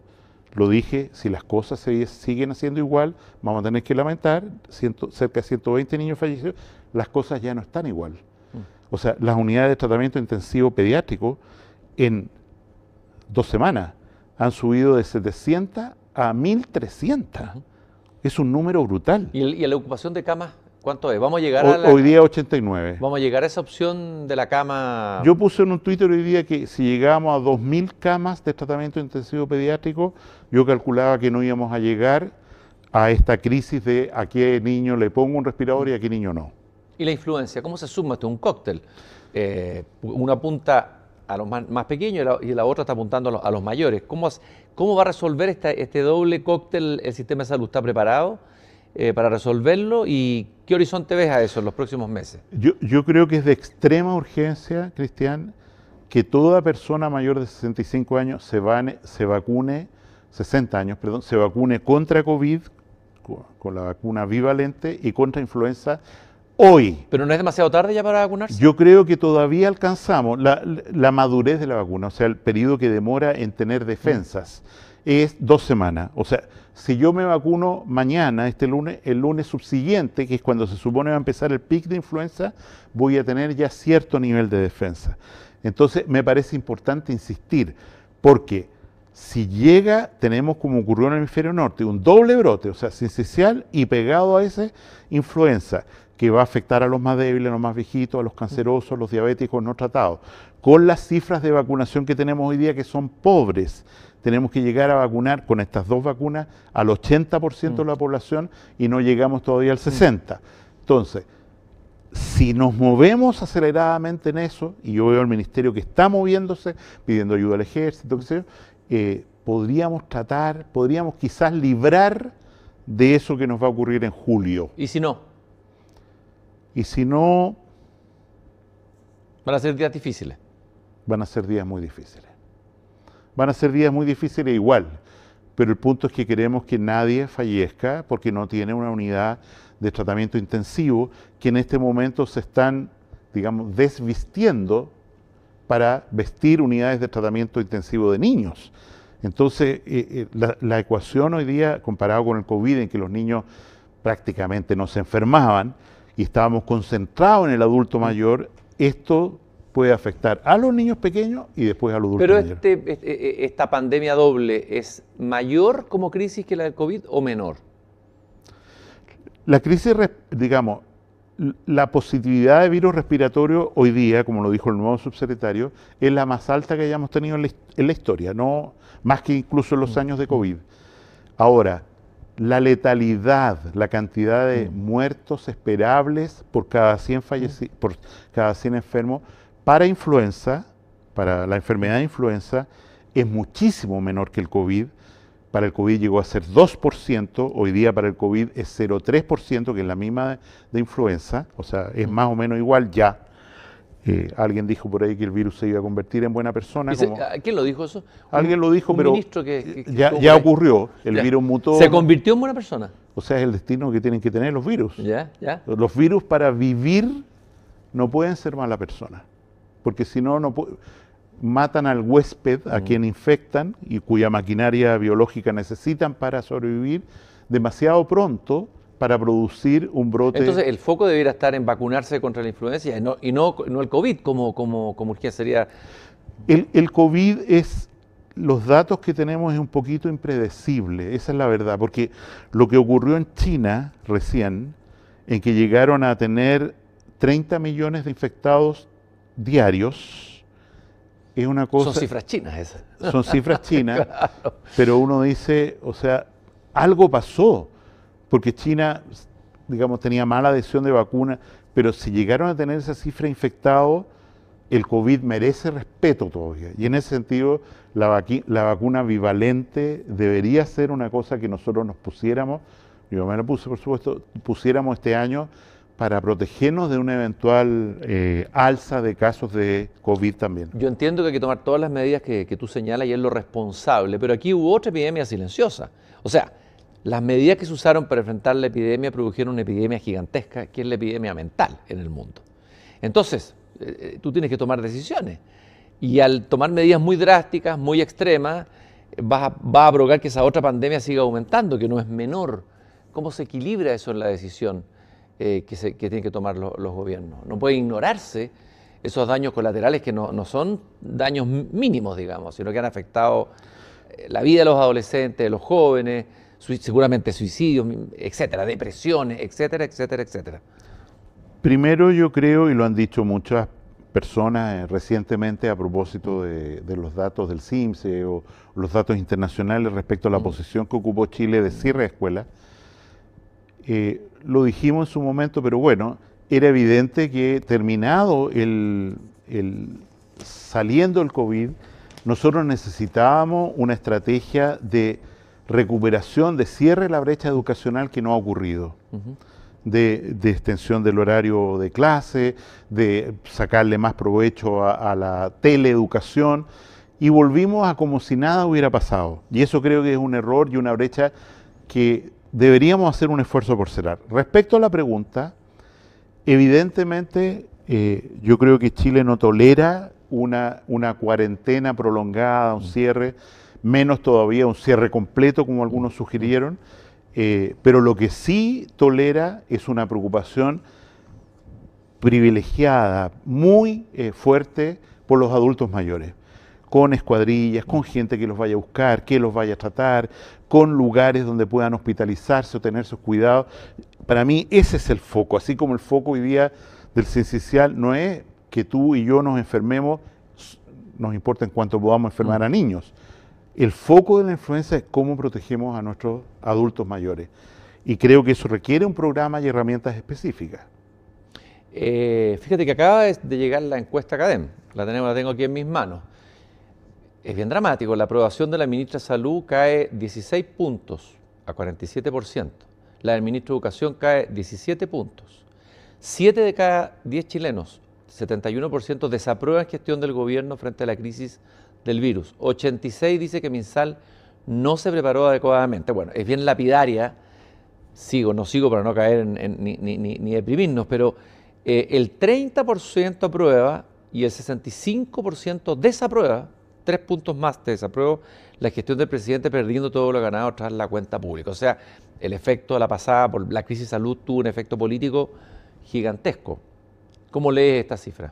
lo dije, si las cosas siguen haciendo igual, vamos a tener que lamentar, cerca de 120 niños fallecidos, las cosas ya no están igual. Mm. O sea, las unidades de tratamiento intensivo pediátrico en dos semanas han subido de 700 a 1.300. Es un número brutal. ¿Y, la ocupación de camas ¿Cuánto es? Vamos a llegar a Hoy día 89. Vamos a llegar a esa opción de la cama... Yo puse en un Twitter hoy día que si llegamos a 2.000 camas de tratamiento intensivo pediátrico, yo calculaba que no íbamos a llegar a esta crisis de a qué niño le pongo un respirador y a qué niño no. ¿Y la influencia? ¿Cómo se suma esto? Un cóctel. Eh, una punta a los más, pequeños y la, otra está apuntando a los, mayores. ¿Cómo, va a resolver este doble cóctel el sistema de salud? ¿Está preparado? Eh, para resolverlo y qué horizonte ves a eso en los próximos meses. Yo, creo que es de extrema urgencia, Cristian, que toda persona mayor de 65 años se, se vacune, 60 años, perdón, se vacune contra COVID, con la vacuna bivalente y contra influenza hoy. Pero no es demasiado tarde ya para vacunarse. Yo creo que todavía alcanzamos la, madurez de la vacuna, o sea, el periodo que demora en tener defensas es dos semanas. O sea, si yo me vacuno mañana, este lunes, el lunes subsiguiente, que es cuando se supone va a empezar el pic de influenza, voy a tener ya cierto nivel de defensa. Entonces, me parece importante insistir, porque si llega, tenemos como ocurrió en el hemisferio norte, un doble brote, o sea, sincicial y pegado a ese, influenza que va a afectar a los más débiles, a los más viejitos, a los cancerosos, a los diabéticos no tratados. Con las cifras de vacunación que tenemos hoy día, que son pobres, tenemos que llegar a vacunar con estas dos vacunas al 80% de la mm. población y no llegamos todavía al 60%. Mm. Entonces, si nos movemos aceleradamente en eso, y yo veo al ministerio que está moviéndose, pidiendo ayuda al ejército, qué eh, podríamos tratar, podríamos quizás librar de eso que nos va a ocurrir en julio. ¿Y si no? Y si no... Van a ser días difíciles. Van a ser días muy difíciles. Van a ser días muy difíciles igual, pero el punto es que queremos que nadie fallezca porque no tiene una unidad de tratamiento intensivo que en este momento se están, digamos, desvistiendo para vestir unidades de tratamiento intensivo de niños. Entonces, eh, eh, la, ecuación hoy día, comparado con el COVID, en que los niños prácticamente no se enfermaban, y estábamos concentrados en el adulto mayor, esto puede afectar a los niños pequeños y después a los adultos mayores. Pero este, eh, eh, esta pandemia doble es mayor como crisis que la del COVID o menor? La crisis, digamos, la positividad de virus respiratorio hoy día, como lo dijo el nuevo subsecretario, es la más alta que hayamos tenido en la, historia, no más que incluso en los mm. años de COVID. Ahora, la letalidad, la cantidad de mm. muertos esperables por cada 100, mm. por cada 100 enfermos para influenza, para la enfermedad de influenza, es muchísimo menor que el COVID. Para el COVID llegó a ser 2%, hoy día para el COVID es 0,3%, que es la misma de, influenza, o sea, es mm. más o menos igual ya. Eh, alguien dijo por ahí que el virus se iba a convertir en buena persona. Ah, ¿Quién lo dijo eso? Alguien lo dijo, pero ya, ocurrió. El virus mutó. Se convirtió en buena persona. O sea, es el destino que tienen que tener los virus. Los virus para vivir no pueden ser mala persona, porque si no, no matan al huésped a mm. quien infectan y cuya maquinaria biológica necesitan para sobrevivir demasiado pronto para producir un brote. Entonces, el foco debiera estar en vacunarse contra la influenza y no, y no, el COVID como, como, como urgencia sería. El, el COVID es, los datos que tenemos es un poquito impredecible, esa es la verdad, porque lo que ocurrió en China recién, en que llegaron a tener 30 millones de infectados diarios, es una cosa... Son cifras chinas esas. Son cifras chinas, pero uno dice, o sea, algo pasó porque China, digamos, tenía mala adhesión de vacuna, pero si llegaron a tener esa cifra infectado, el COVID merece respeto todavía. Y en ese sentido, la, vacuna bivalente debería ser una cosa que nosotros nos pusiéramos, yo me la puse por supuesto, pusiéramos este año para protegernos de una eventual eh, alza de casos de COVID también. Yo entiendo que hay que tomar todas las medidas que, que tú señalas y es lo responsable, pero aquí hubo otra epidemia silenciosa. O sea, las medidas que se usaron para enfrentar la epidemia produjeron una epidemia gigantesca, que es la epidemia mental en el mundo. Entonces, eh, eh, tú tienes que tomar decisiones. Y al tomar medidas muy drásticas, muy extremas, va a, provocar que esa otra pandemia siga aumentando, que no es menor. ¿Cómo se equilibra eso en la decisión eh, que, que, tienen que tomar los gobiernos? No puede ignorarse esos daños colaterales que no, no, son daños mínimos, digamos, sino que han afectado la vida de los adolescentes, de los jóvenes, seguramente suicidios, etcétera, depresiones, etcétera, etcétera, etcétera. Primero yo creo, y lo han dicho muchas personas eh, recientemente a propósito de, los datos del CIMSE o los datos internacionales respecto a la mm. posición que ocupó Chile de cierre de escuelas, eh, lo dijimos en su momento, pero bueno, era evidente que terminado el, el saliendo el COVID, nosotros necesitábamos una estrategia de recuperación de cierre la brecha educacional que no ha ocurrido. de, extensión del horario de clase, de sacarle más provecho a, la teleeducación, y volvimos a como si nada hubiera pasado. Y eso creo que es un error y una brecha que deberíamos hacer un esfuerzo por cerrar. Respecto a la pregunta, evidentemente eh, yo creo que Chile no tolera una, una cuarentena prolongada, un cierre menos todavía un cierre completo, como algunos mm, sugirieron, eh, pero lo que sí tolera es una preocupación privilegiada, muy eh, fuerte por los adultos mayores, con escuadrillas, con mm. gente que los vaya a buscar, que los vaya a tratar, con lugares donde puedan hospitalizarse o tener sus cuidados. Para mí ese es el foco, así como el foco hoy día del ciencial no es que tú y yo nos enfermemos, nos importa en cuanto podamos enfermar mm. a niños, el foco de la influencia es cómo protegemos a nuestros adultos mayores. Y creo que eso requiere un programa y herramientas específicas. Eh, fíjate que acaba de llegar la encuesta CADEM, la, tenemos, la tengo aquí en mis manos. Es bien dramático, la aprobación de la ministra de Salud cae 16 puntos a 47%, la del ministro de Educación cae 17 puntos. 7 de cada 10 chilenos, 71%, desaprueban gestión del gobierno frente a la crisis del virus. 86 dice que Minsal no se preparó adecuadamente. Bueno, es bien lapidaria, sigo, no sigo para no caer en, ni, ni, deprimirnos, pero eh, el 30% aprueba y el 65% desaprueba, tres puntos más de desapruebo, la gestión del presidente perdiendo todo lo ganado tras la cuenta pública. O sea, el efecto de la pasada por la crisis salud tuvo un efecto político gigantesco. ¿Cómo lees esta cifra?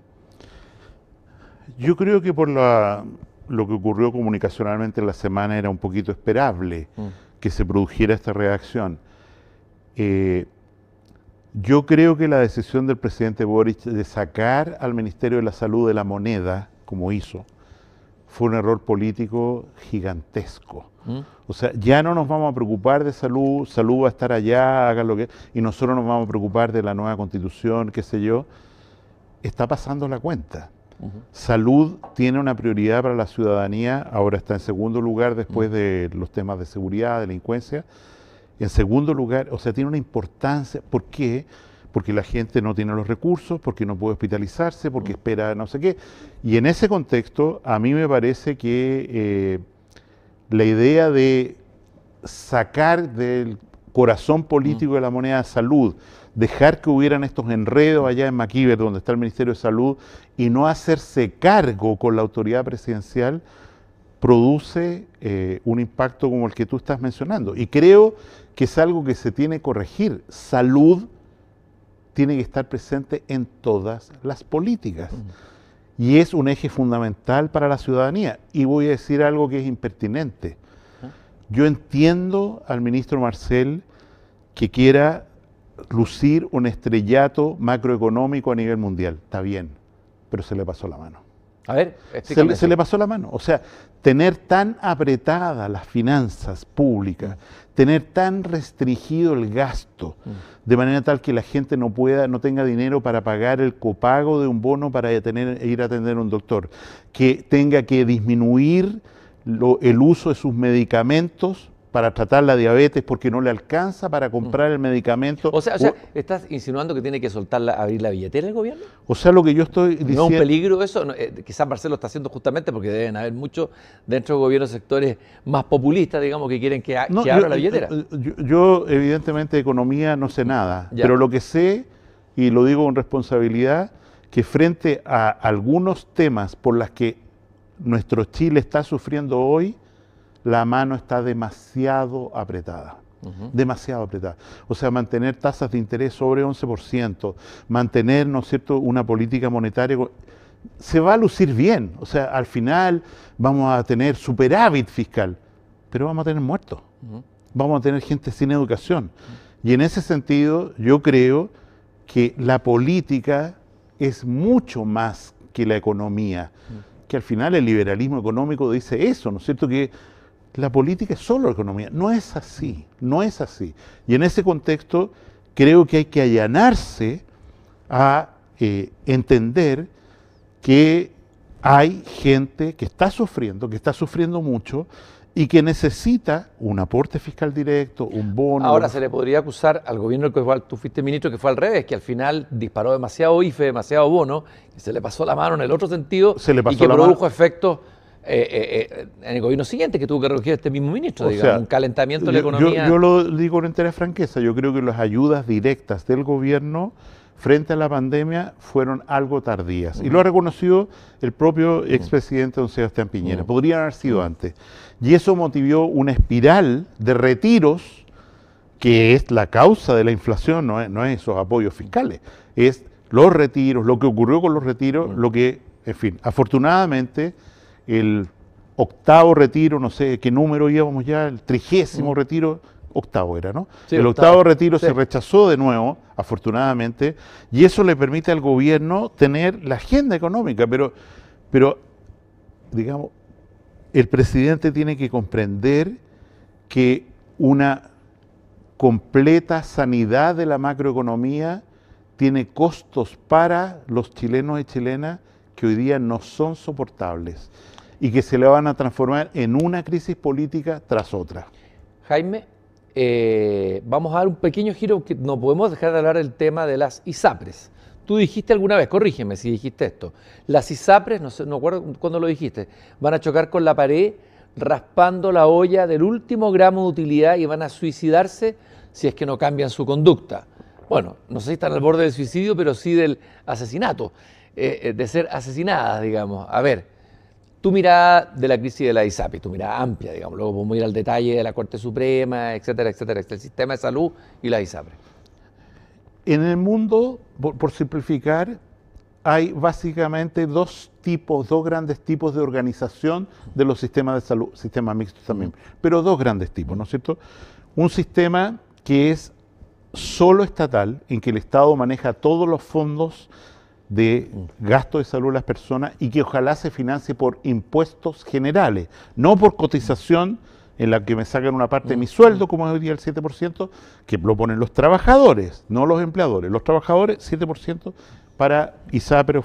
Yo creo que por la lo que ocurrió comunicacionalmente en la semana era un poquito esperable mm. que se produjera esta reacción. Eh, yo creo que la decisión del presidente Boric de sacar al Ministerio de la Salud de la moneda, como hizo, fue un error político gigantesco. Mm. O sea, ya no nos vamos a preocupar de salud, salud va a estar allá, hagan lo que... Y nosotros nos vamos a preocupar de la nueva constitución, qué sé yo. Está pasando la cuenta. Salud tiene una prioridad para la ciudadanía, ahora está en segundo lugar después de los temas de seguridad, delincuencia. En segundo lugar, o sea, tiene una importancia. ¿Por qué? Porque la gente no tiene los recursos, porque no puede hospitalizarse, porque espera no sé qué. Y en ese contexto, a mí me parece que eh, la idea de sacar del corazón político de la moneda salud, dejar que hubieran estos enredos allá en MacIver, donde está el Ministerio de Salud, y no hacerse cargo con la autoridad presidencial produce eh, un impacto como el que tú estás mencionando. Y creo que es algo que se tiene que corregir. Salud tiene que estar presente en todas las políticas. Mm. Y es un eje fundamental para la ciudadanía. Y voy a decir algo que es impertinente. Yo entiendo al ministro Marcel que quiera lucir un estrellato macroeconómico a nivel mundial. Está bien pero se le pasó la mano. A ver, se le, pasó la mano. O sea, tener tan apretadas las finanzas públicas, tener tan restringido el gasto, mm. de manera tal que la gente no pueda, no tenga dinero para pagar el copago de un bono para tener, ir a atender a un doctor, que tenga que disminuir el uso de sus medicamentos para tratar la diabetes porque no le alcanza para mm. comprar el medicamento. O sea, ¿estás insinuando que tiene que soltar abrir la billetera el gobierno? O sea, lo que yo estoy diciendo... ¿No es un peligro eso? Eh, quizás Marcelo está haciendo justamente porque deben haber muchos dentro del gobierno sectores más populistas, digamos, que quieren que, abra la billetera. Eh, eh, yo, evidentemente, de economía no sé mm. nada, pero lo que sé, y lo digo con responsabilidad, que frente a algunos temas por los que nuestro Chile está sufriendo hoy, la mano está demasiado apretada. demasiado apretada. O sea, mantener tasas de interés sobre 11%, mantener, ¿no es cierto?, una política monetaria se va a lucir bien. O sea, al final vamos a tener superávit fiscal, pero vamos a tener muertos. Vamos a tener gente sin educación. Y en ese sentido, yo creo que la política es mucho más que la economía. Que al final el liberalismo económico dice eso, ¿no es cierto? Que la política es solo economía. No es así, no es así. Y en ese contexto creo que hay que allanarse a eh, entender que hay gente que está sufriendo, que está sufriendo mucho y que necesita un aporte fiscal directo, un bono. Ahora se le podría acusar al gobierno del tú fuiste ministro que fue al revés, que al final disparó demasiado IFE, demasiado bono, y se le pasó la mano en el otro sentido y que produjo efectos eh, eh, eh, en el gobierno siguiente que tuvo que recoger este mismo ministro, un calentamiento de la economía. Yo, lo digo con entera franqueza, yo creo que las ayudas directas del gobierno frente a la pandemia fueron algo tardías. Y lo ha reconocido el propio expresidente don Sebastián Piñera. podría haber sido antes. Y eso motivó una espiral de retiros que es la causa de la inflación, no es, esos apoyos fiscales, es los retiros, lo que ocurrió con los retiros, lo que, en fin, afortunadamente el octavo retiro, no sé qué número íbamos ya, el trigésimo retiro, octavo era, ¿no? el octavo, retiro se rechazó de nuevo, afortunadamente, y eso le permite al gobierno tener la agenda económica, pero, pero digamos, el presidente tiene que comprender que una completa sanidad de la macroeconomía tiene costos para los chilenos y chilenas que hoy día no son soportables y que se le van a transformar en una crisis política tras otra. Jaime, eh, vamos a dar un pequeño giro, que no podemos dejar de hablar del tema de las ISAPRES. Tú dijiste alguna vez, corrígeme si dijiste esto, las ISAPRES, no, recuerdo no acuerdo cuándo lo dijiste, van a chocar con la pared raspando la olla del último gramo de utilidad y van a suicidarse si es que no cambian su conducta. Bueno, no sé si están al borde del suicidio, pero sí del asesinato, eh, eh, de ser asesinadas, digamos. A ver, tu mirada de la crisis de la ISAPI, tu mirada amplia, digamos, luego podemos ir al detalle de la Corte Suprema, etcétera, etcétera, el sistema de salud y la ISAPRE. En el mundo, por simplificar, hay básicamente dos tipos, dos grandes tipos de organización de los sistemas de salud, sistemas mixtos también, pero dos grandes tipos, ¿no es cierto? Un sistema que es solo estatal, en que el Estado maneja todos los fondos de gasto de salud de las personas y que ojalá se financie por impuestos generales, no por cotización en la que me sacan una parte de mi sueldo, como es hoy día el 7%, que lo ponen los trabajadores, no los empleadores, los trabajadores 7% para ISAPRE o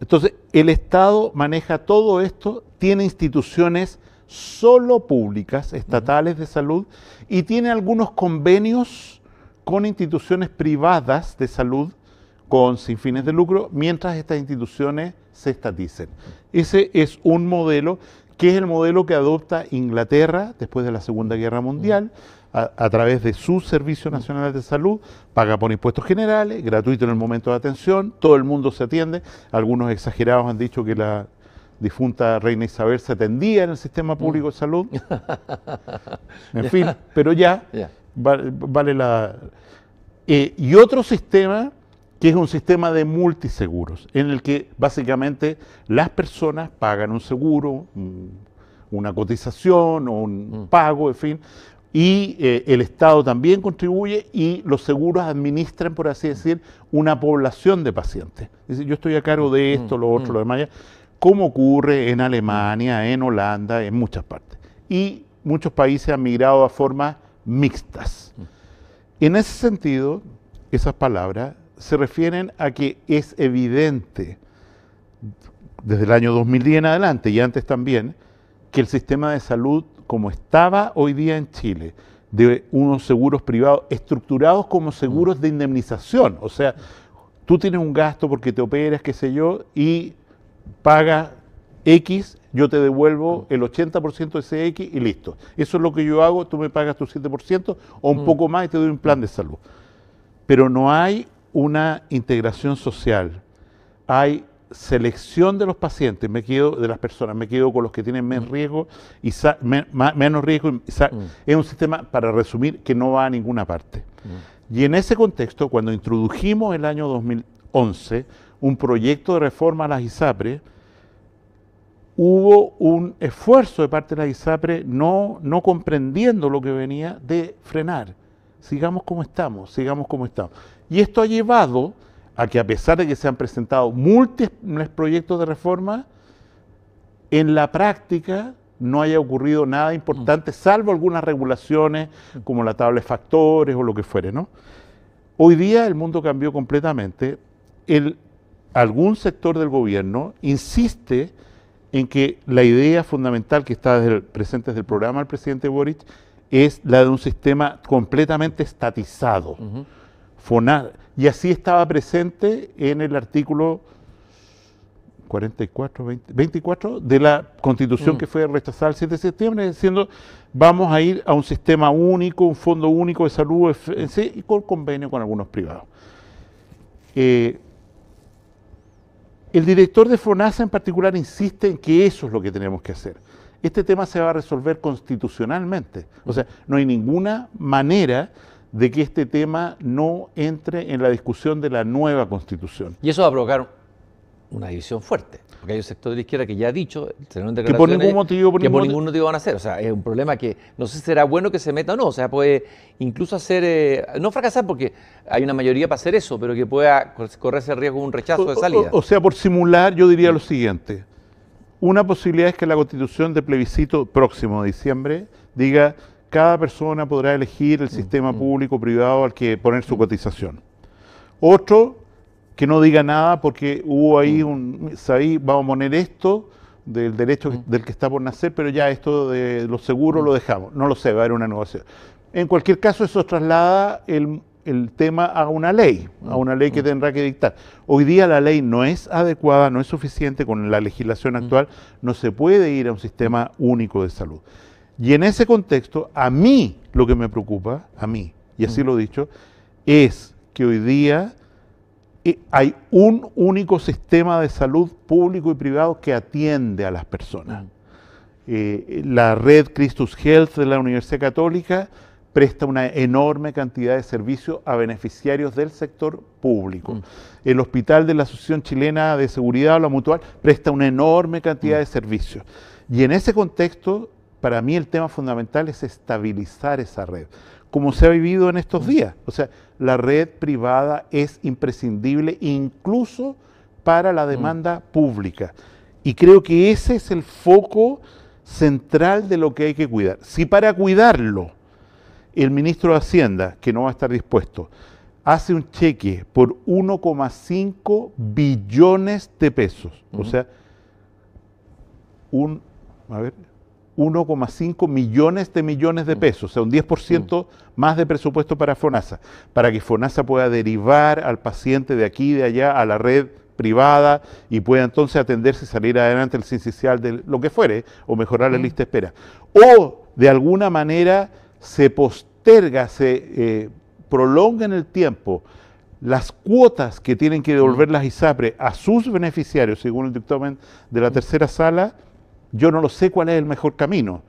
Entonces, el Estado maneja todo esto, tiene instituciones solo públicas, estatales de salud, y tiene algunos convenios con instituciones privadas de salud con sin fines de lucro, mientras estas instituciones se estaticen. Ese es un modelo que es el modelo que adopta Inglaterra después de la Segunda Guerra Mundial, a, través de su Servicio Nacional de Salud, paga por impuestos generales, gratuito en el momento de atención, todo el mundo se atiende, algunos exagerados han dicho que la difunta reina Isabel se atendía en el sistema mm. público de salud, en fin, pero ya, vale, la... Eh, y otro sistema que es un sistema de multiseguros, en el que básicamente las personas pagan un seguro, una cotización o un mm. pago, en fin, y eh, el Estado también contribuye y los seguros administran, por así decir, una población de pacientes. yo estoy a cargo de mm, esto, lo mm, otro, lo demás, como ocurre en Alemania, en Holanda, en muchas partes. Y muchos países han migrado a formas mixtas. En ese sentido, esas palabras se refieren a que es evidente desde el año 2010 en adelante y antes también, que el sistema de salud como estaba hoy día en Chile, de unos seguros privados estructurados como seguros de indemnización, o sea, tú tienes un gasto porque te operas, qué sé yo, y pagas X, yo te devuelvo el 80% de ese X y listo. Eso es lo que yo hago, tú me pagas tu 7% o un mm. poco más y te doy un plan de salud. Pero no hay una integración social, hay selección de los pacientes, me quedo de las personas, me quedo con los que tienen menos mm. riesgo y menos riesgo. Mm. Es un sistema, para resumir, que no va a ninguna parte. Mm. Y en ese contexto, cuando introdujimos el año 2011 un proyecto de reforma a las ISAPRE, hubo un esfuerzo de parte de las ISAPRE no, no comprendiendo lo que venía de frenar. Sigamos como estamos, sigamos como estamos. Y esto ha llevado a que a pesar de que se han presentado múltiples proyectos de reforma, en la práctica no haya ocurrido nada importante, mm. salvo algunas regulaciones como la tabla de factores o lo que fuere, ¿no? Hoy día el mundo cambió completamente. algún sector del gobierno insiste en que la idea fundamental que está desde el, presente desde el programa del presidente Boric es la de un sistema completamente estatizado. Fonasa y así estaba presente en el artículo 44, 24 de la constitución mm. que fue rechazada el 7 de septiembre, diciendo vamos a ir a un sistema único, un fondo único de salud y con convenio con algunos privados. Eh, el director de FONASA en particular insiste en que eso es lo que tenemos que hacer. Este tema se va a resolver constitucionalmente. O sea, no hay ninguna manera de que este tema no entre en la discusión de la nueva constitución. Y eso va a provocar una división fuerte, porque hay un sector de la izquierda que ya ha dicho, que por ningún motivo, van a hacer, o sea, es un problema que no sé si será bueno que se meta o no, o sea, puede incluso hacer, eh, no fracasar porque hay una mayoría para hacer eso, pero que pueda correrse el riesgo de un rechazo de salida. O, o, sea, por simular yo diría lo siguiente, una posibilidad es que la constitución de plebiscito próximo de diciembre diga cada persona podrá elegir el mm, sistema mm. público o privado al que poner su mm. cotización. Otro, que no diga nada porque hubo ahí un, vamos a poner esto del derecho del que está por nacer, pero ya esto de los seguros lo dejamos. No lo sé, va a haber una ciudad. En cualquier caso, eso traslada el tema a una ley, a una ley que tendrá que dictar. Hoy día la ley no es adecuada, no es suficiente con la legislación actual, no se puede ir a un sistema único de salud. Y en ese contexto, a mí lo que me preocupa, a mí, y así lo he dicho, es que hoy día eh, hay un único sistema de salud público y privado que atiende a las personas. Eh, la red Christus Health de la Universidad Católica presta una enorme cantidad de servicios a beneficiarios del sector público. El Hospital de la Asociación Chilena de Seguridad o la Mutual presta una enorme cantidad de servicios. Y en ese contexto, para mí el tema fundamental es estabilizar esa red, como se ha vivido en estos días. O sea, la red privada es imprescindible incluso para la demanda pública. Y creo que ese es el foco central de lo que hay que cuidar. Si para cuidarlo el ministro de Hacienda, que no va a estar dispuesto, hace un cheque por 1,5 billones de pesos, o sea, un, a ver, 1,5 millones de millones de mm. pesos, o sea, un 10% mm. más de presupuesto para FONASA, para que FONASA pueda derivar al paciente de aquí, de allá, a la red privada y pueda entonces atenderse y salir adelante el ciencial, de lo que fuere, o mejorar la mm. lista de espera. O de alguna manera se posterga, se eh, prolonga en el tiempo las cuotas que tienen que devolver las ISAPRE a sus beneficiarios, según el dictamen de la tercera sala, yo no lo sé cuál es el mejor camino,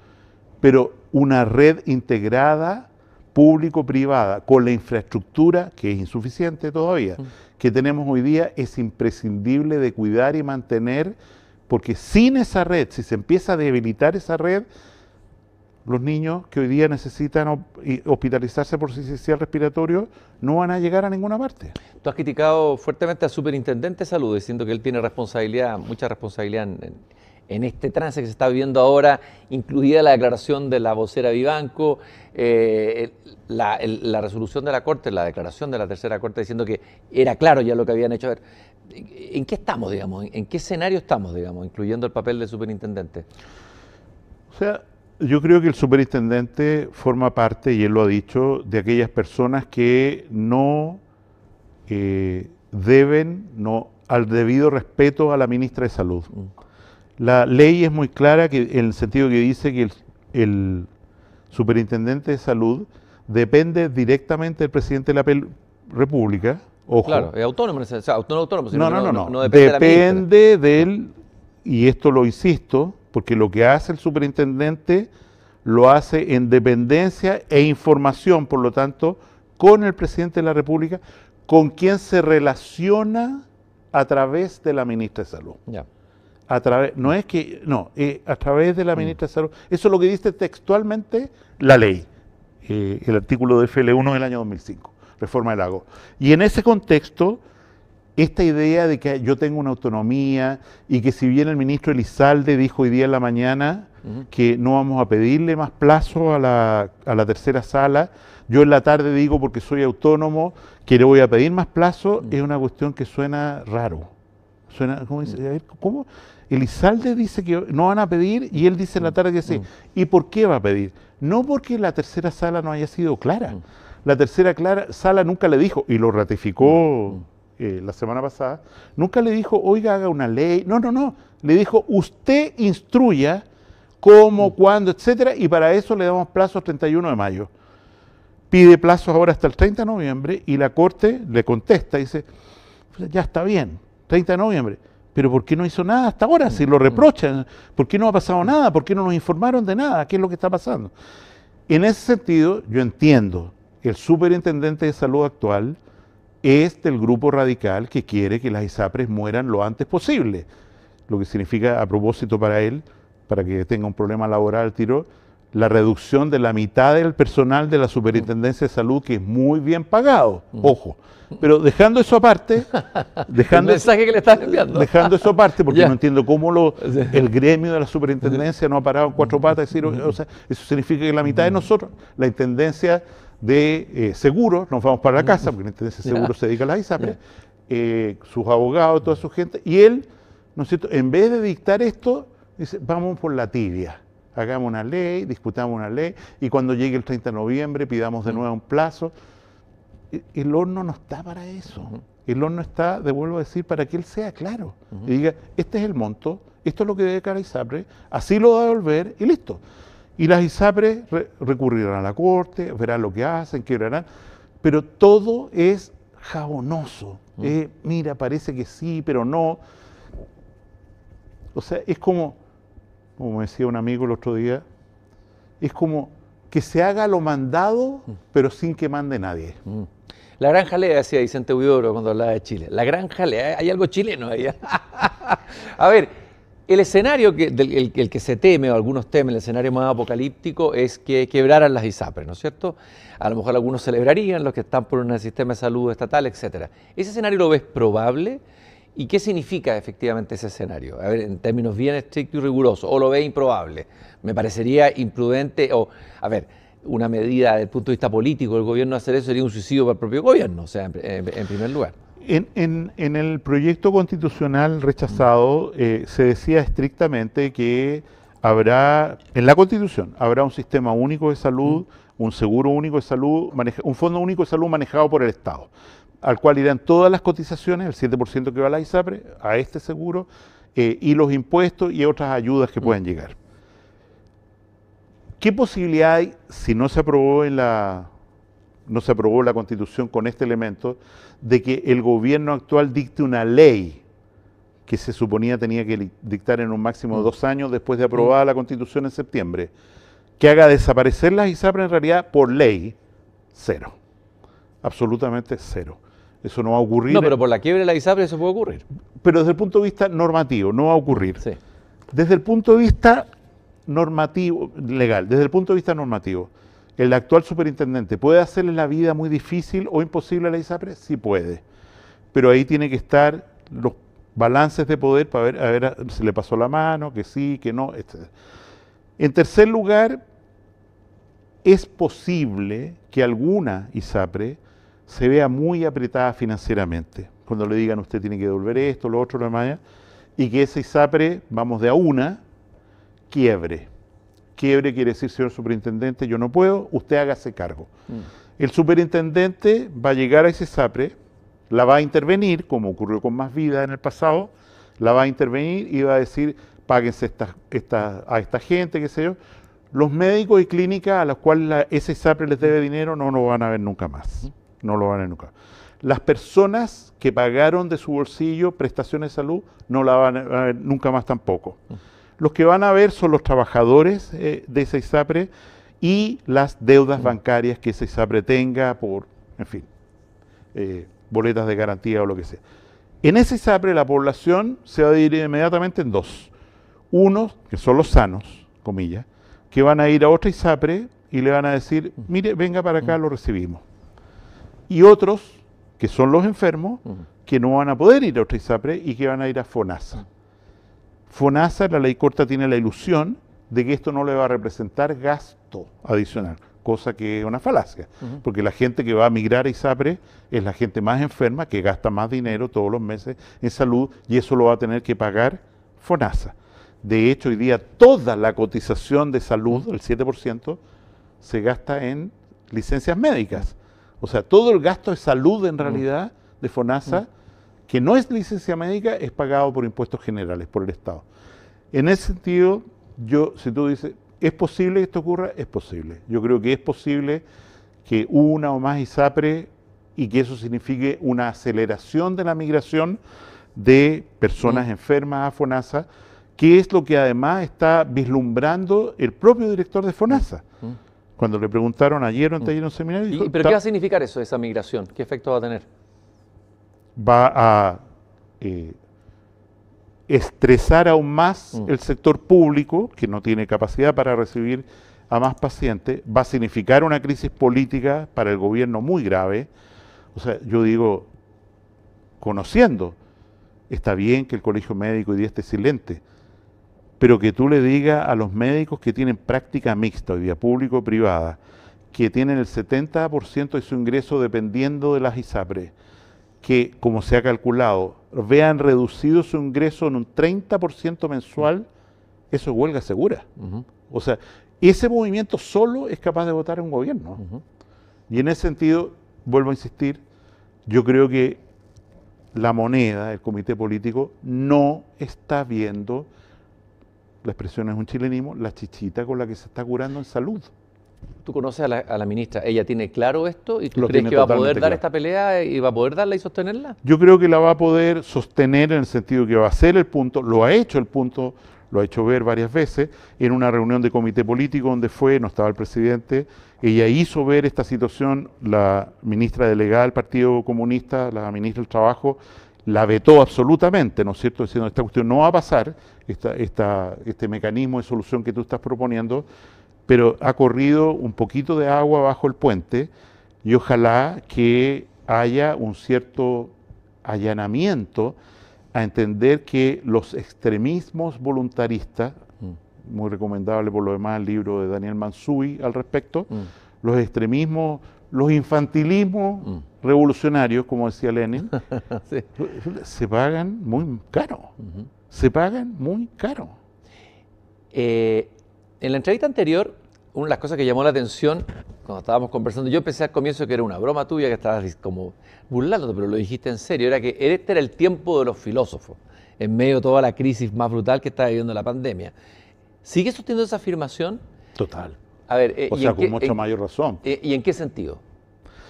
pero una red integrada público-privada con la infraestructura, que es insuficiente todavía, mm. que tenemos hoy día, es imprescindible de cuidar y mantener, porque sin esa red, si se empieza a debilitar esa red, los niños que hoy día necesitan hospitalizarse por sistema respiratorio no van a llegar a ninguna parte. Tú has criticado fuertemente al superintendente de salud, diciendo que él tiene responsabilidad, mucha responsabilidad en, en este trance que se está viviendo ahora, incluida la declaración de la vocera Vivanco, eh, la, resolución de la Corte, la declaración de la Tercera Corte diciendo que era claro ya lo que habían hecho. A ver, ¿en qué estamos, digamos? ¿En qué escenario estamos, digamos, incluyendo el papel del superintendente? O sea, yo creo que el superintendente forma parte, y él lo ha dicho, de aquellas personas que no eh, deben, no, al debido respeto a la ministra de Salud. Mm. La ley es muy clara que, en el sentido que dice que el, superintendente de salud depende directamente del presidente de la República. Claro, es autónomo, o autónomo, no, no, no, no, depende, de él, y esto lo insisto, porque lo que hace el superintendente lo hace en dependencia e información, por lo tanto, con el presidente de la República, con quien se relaciona a través de la ministra de Salud. Ya a través, no es que, no, eh, a través de la mm. ministra de Salud. Eso es lo que dice textualmente la ley, eh, el artículo de FL1 del año 2005, reforma del lago. Y en ese contexto, esta idea de que yo tengo una autonomía y que si bien el ministro Elizalde dijo hoy día en la mañana que no vamos a pedirle más plazo a la, tercera sala, yo en la tarde digo porque soy autónomo que le voy a pedir más plazo, mm. es una cuestión que suena raro. Suena, ¿cómo dice? Mm. ¿Cómo? Isalde dice que no van a pedir y él dice en la mm, tarde que sí. Mm. ¿Y por qué va a pedir? No porque la tercera sala no haya sido clara. Mm. La tercera clara, sala nunca le dijo, y lo ratificó eh, la semana pasada, nunca le dijo, oiga, haga una ley. No, no, no. Le dijo, usted instruya cómo, cuándo, etcétera, y para eso le damos plazo 31 de mayo. Pide plazo ahora hasta el 30 de noviembre y la Corte le contesta, dice, pues ya está bien, 30 de noviembre pero ¿por qué no hizo nada hasta ahora? Si lo mm, mm. reprochan, ¿por qué no ha pasado nada? ¿Por qué no nos informaron de nada? ¿Qué es lo que está pasando? En ese sentido, yo entiendo, el superintendente de salud actual es del grupo radical que quiere que las ISAPRES mueran lo antes posible, lo que significa a propósito para él, para que tenga un problema laboral, tiro, la reducción de la mitad del personal de la Superintendencia de Salud, que es muy bien pagado, mm. ojo. Pero dejando eso aparte, dejando, mensaje que dejando eso aparte, porque no entiendo cómo lo, el gremio de la superintendencia no ha parado en cuatro mm. patas, decir, o sea, eso significa que la mitad de mm. nosotros, la intendencia de Seguro, eh, seguros, nos vamos para la casa, porque la intendencia de seguros se dedica a la ISAP, eh, sus abogados, toda su gente, y él, ¿no es cierto?, en vez de dictar esto, dice, vamos por la tibia hagamos una ley, discutamos una ley y cuando llegue el 30 de noviembre pidamos de nuevo un plazo. El horno no está para eso. El horno está, de vuelvo a decir, para que él sea claro y diga, este es el monto, esto es lo que debe cara ISAPRE, así lo va a devolver y listo. Y las ISAPRE recurrirán a la corte, verán lo que hacen, quebrarán, pero todo es jabonoso. Eh, mira, parece que sí, pero no. O sea, es como, como me decía un amigo el otro día, es como que se haga lo mandado, mm. pero sin que mande nadie. Mm. La granja jalea, decía Vicente Huidobro cuando hablaba de Chile. La granja jalea, hay algo chileno ahí. a ver, el escenario que, el, que se teme, o algunos temen, el escenario más apocalíptico, es que quebraran las ISAPRES, ¿no es cierto? A lo mejor algunos celebrarían, los que están por un sistema de salud estatal, etc. ¿Ese escenario lo ves probable? ¿Y qué significa efectivamente ese escenario? A ver, en términos bien estrictos y rigurosos, o lo ve improbable, me parecería imprudente, o, a ver, una medida desde el punto de vista político del gobierno hacer eso sería un suicidio para el propio gobierno, o sea, en, primer lugar. En, el proyecto constitucional rechazado eh, se decía estrictamente que habrá, en la constitución, habrá un sistema único de salud, un seguro único de salud, un fondo único de salud manejado por el Estado al cual irán todas las cotizaciones, el 7% que va a la ISAPRE, a este seguro, eh, y los impuestos y otras ayudas que mm. puedan llegar. ¿Qué posibilidad hay, si no se aprobó en la no se aprobó la constitución con este elemento, de que el gobierno actual dicte una ley que se suponía tenía que dictar en un máximo de mm. dos años después de mm. aprobada la constitución en septiembre, que haga desaparecer las ISAPRE en realidad por ley, cero, absolutamente cero. Eso no va a ocurrir. No, pero por la quiebra de la ISAPRE eso puede ocurrir. Pero desde el punto de vista normativo, no va a ocurrir. Sí. Desde el punto de vista normativo, legal, desde el punto de vista normativo, ¿el actual superintendente puede hacerle la vida muy difícil o imposible a la ISAPRE? Sí puede. Pero ahí tiene que estar los balances de poder para ver, a ver si le pasó la mano, que sí, que no, En tercer lugar, es posible que alguna ISAPRE se vea muy apretada financieramente. Cuando le digan usted tiene que devolver esto, lo otro, lo demás, y que ese ISAPRE, vamos de a una, quiebre. Quiebre quiere decir, señor superintendente, yo no puedo, usted hágase cargo. Mm. El superintendente va a llegar a ese ISAPRE, la va a intervenir, como ocurrió con más vida en el pasado, la va a intervenir y va a decir, páguense esta, a esta gente, qué sé yo. Los médicos y clínicas a las cuales ese ISAPRE les debe dinero no nos van a ver nunca más no lo van a nunca. Las personas que pagaron de su bolsillo prestaciones de salud no la van a nunca más tampoco. Mm. Los que van a ver son los trabajadores eh, de esa ISAPRE y las deudas mm. bancarias que esa ISAPRE tenga por, en fin, eh, boletas de garantía o lo que sea. En ese ISAPRE la población se va a dividir inmediatamente en dos. Unos, que son los sanos, comillas, que van a ir a otra ISAPRE y le van a decir, mm. mire, venga para acá, lo recibimos y otros, que son los enfermos, que no van a poder ir a otra ISAPRE y que van a ir a FONASA. FONASA, la ley corta, tiene la ilusión de que esto no le va a representar gasto adicional, cosa que es una falacia, porque la gente que va a migrar a ISAPRE es la gente más enferma, que gasta más dinero todos los meses en salud y eso lo va a tener que pagar FONASA. De hecho, hoy día toda la cotización de salud, el 7%, se gasta en licencias médicas. O sea, todo el gasto de salud en mm. realidad de FONASA, mm. que no es licencia médica, es pagado por impuestos generales, por el Estado. En ese sentido, yo, si tú dices, ¿es posible que esto ocurra? Es posible. Yo creo que es posible que una o más ISAPRE y que eso signifique una aceleración de la migración de personas mm. enfermas a FONASA, que es lo que además está vislumbrando el propio director de FONASA. Cuando le preguntaron ayer o mm. antes en un seminario... ¿Y, ¿Pero qué va a significar eso, esa migración? ¿Qué efecto va a tener? Va a eh, estresar aún más mm. el sector público, que no tiene capacidad para recibir a más pacientes, va a significar una crisis política para el gobierno muy grave. O sea, yo digo, conociendo, está bien que el colegio médico hoy día esté silente, pero que tú le digas a los médicos que tienen práctica mixta, hoy día público-privada, que tienen el 70% de su ingreso dependiendo de las ISAPRES, que, como se ha calculado, vean reducido su ingreso en un 30% mensual, eso es huelga segura. O sea, ese movimiento solo es capaz de votar a un gobierno. Y en ese sentido, vuelvo a insistir, yo creo que la moneda, el comité político, no está viendo la expresión es un chilenismo, la chichita con la que se está curando en salud. Tú conoces a la, ministra, ella tiene claro esto y tú crees que va a poder dar esta pelea y va a poder darla y sostenerla. Yo creo que la va a poder sostener en el sentido que va a ser el punto, lo ha hecho el punto, lo ha hecho ver varias veces, en una reunión de comité político donde fue, no estaba el presidente, ella hizo ver esta situación, la ministra delegada del Partido Comunista, la ministra del Trabajo, la vetó absolutamente, ¿no es cierto? Diciendo, esta cuestión no va a pasar, esta, esta, este mecanismo de solución que tú estás proponiendo, pero ha corrido un poquito de agua bajo el puente y ojalá que haya un cierto allanamiento a entender que los extremismos voluntaristas, mm. muy recomendable por lo demás el libro de Daniel Mansui al respecto, mm. los extremismos, los infantilismos, mm revolucionarios, como decía Lenin, se pagan muy caro. Se pagan muy caro. Eh, en la entrevista anterior, una de las cosas que llamó la atención cuando estábamos conversando, yo pensé al comienzo que era una broma tuya, que estabas como burlándote, pero lo dijiste en serio, era que este era el tiempo de los filósofos, en medio de toda la crisis más brutal que está viviendo la pandemia. ¿Sigue sosteniendo esa afirmación? Total. A ver, eh, o sea, con mucha mayor razón. Eh, ¿Y en qué sentido?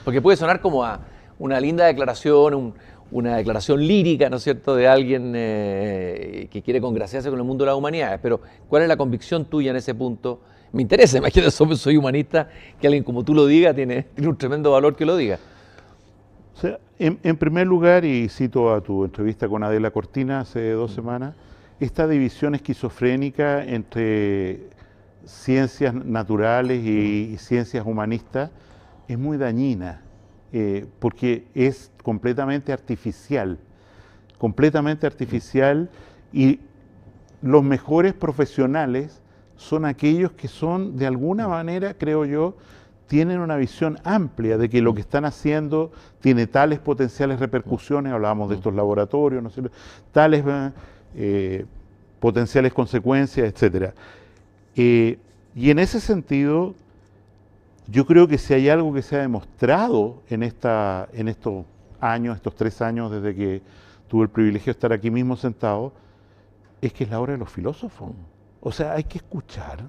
Porque puede sonar como a una linda declaración, una declaración lírica, ¿no es cierto?, de alguien eh, que quiere congraciarse con el mundo de las humanidades. Pero, ¿cuál es la convicción tuya en ese punto? Me interesa, imagínate, soy, humanista, que alguien como tú lo diga tiene, un tremendo valor que lo diga. O sea, en, primer lugar, y cito a tu entrevista con Adela Cortina hace dos mm. semanas, esta división esquizofrénica entre ciencias naturales y mm. ciencias humanistas, es muy dañina eh, porque es completamente artificial, completamente artificial y los mejores profesionales son aquellos que son, de alguna manera, creo yo, tienen una visión amplia de que lo que están haciendo tiene tales potenciales repercusiones, hablábamos de estos laboratorios, ¿no? tales eh, eh, potenciales consecuencias, etc. y en ese sentido, yo creo que si hay algo que se ha demostrado en, esta, en estos años, estos tres años desde que tuve el privilegio de estar aquí mismo sentado, es que es la hora de los filósofos. O sea, hay que escuchar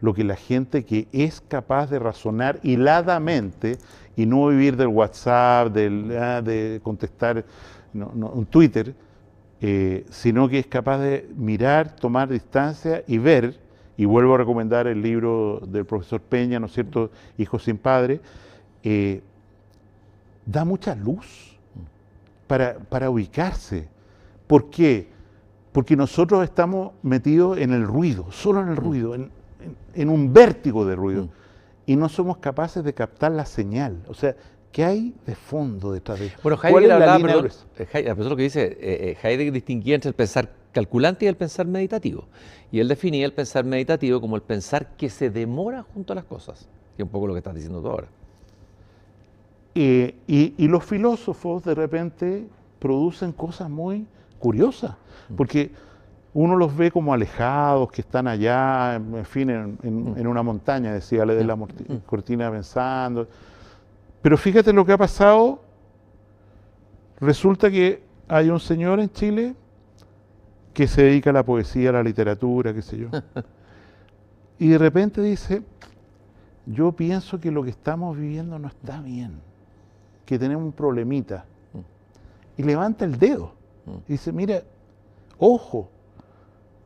lo que la gente que es capaz de razonar hiladamente y no vivir del WhatsApp, del, ah, de contestar un Twitter, eh, sino que es capaz de mirar, tomar distancia y ver y vuelvo a recomendar el libro del profesor Peña, ¿no es cierto? Hijos sin padre. Eh, da mucha luz para, ubicarse. ¿Por qué? Porque nosotros estamos metidos en el ruido, solo en el mm. ruido, en, un vértigo de ruido. Mm. Y no somos capaces de captar la señal. O sea, ¿Qué hay de fondo detrás de esta Bueno, Heidegger, hablaba, eh, la que dice, eh, Heidegger distinguía entre el pensar calculante y el pensar meditativo. Y él definía el pensar meditativo como el pensar que se demora junto a las cosas, que es un poco lo que estás diciendo tú ahora. Eh, y, los filósofos de repente producen cosas muy curiosas, mm. porque uno los ve como alejados, que están allá, en fin, en, mm. una montaña, decía de la mm. cortina pensando. Pero fíjate lo que ha pasado. Resulta que hay un señor en Chile que se dedica a la poesía, a la literatura, qué sé yo. y de repente dice, yo pienso que lo que estamos viviendo no está bien, que tenemos un problemita. Mm. Y levanta el dedo. Mm. Y dice, mira, ojo,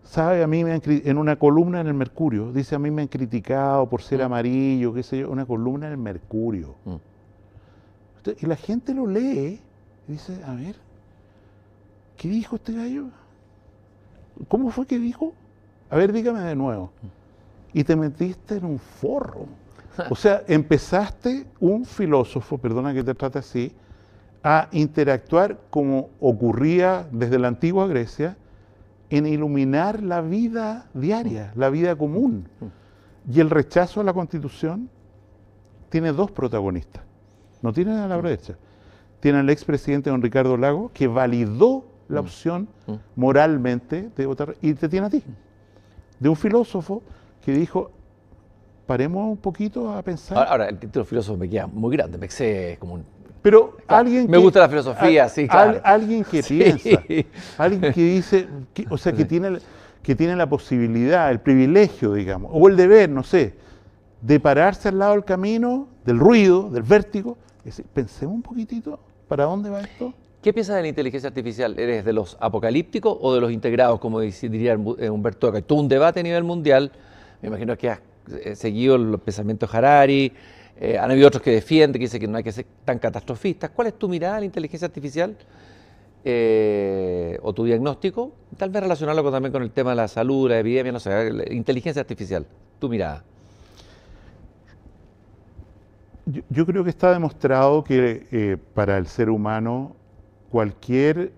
sabe, a mí me han, en una columna en el Mercurio, dice, a mí me han criticado por ser mm. amarillo, qué sé yo, una columna en el Mercurio. Y la gente lo lee y dice, a ver, ¿qué dijo este gallo? ¿Cómo fue que dijo? A ver, dígame de nuevo. Y te metiste en un forro. O sea, empezaste un filósofo, perdona que te trate así, a interactuar como ocurría desde la antigua Grecia, en iluminar la vida diaria, la vida común. Y el rechazo a la constitución tiene dos protagonistas. No tienen a la brecha. Tiene al expresidente don Ricardo Lago, que validó la mm. opción mm. moralmente de votar y te tiene a ti. De un filósofo que dijo, paremos un poquito a pensar. Ahora, el título filósofo me queda muy grande, me excede como un... Pero ah, alguien Me gusta la filosofía, sí, alguien que piensa, alguien que dice, o sea, que tiene, que tiene la posibilidad, el privilegio, digamos, o el deber, no sé, de pararse al lado del camino, del ruido, del vértigo, pensemos un poquitito, ¿para dónde va esto? ¿Qué piensas de la inteligencia artificial? ¿Eres de los apocalípticos o de los integrados, como diría eh, Humberto Hay un debate a nivel mundial, me imagino que has eh, seguido los pensamientos Harari, eh, han habido otros que defienden, que dicen que no hay que ser tan catastrofistas. ¿Cuál es tu mirada a la inteligencia artificial o tu diagnóstico? Tal vez relacionarlo también con el tema de la salud, la epidemia, no sé, inteligencia artificial, tu mirada. Yo, creo que está demostrado que para el ser humano cualquier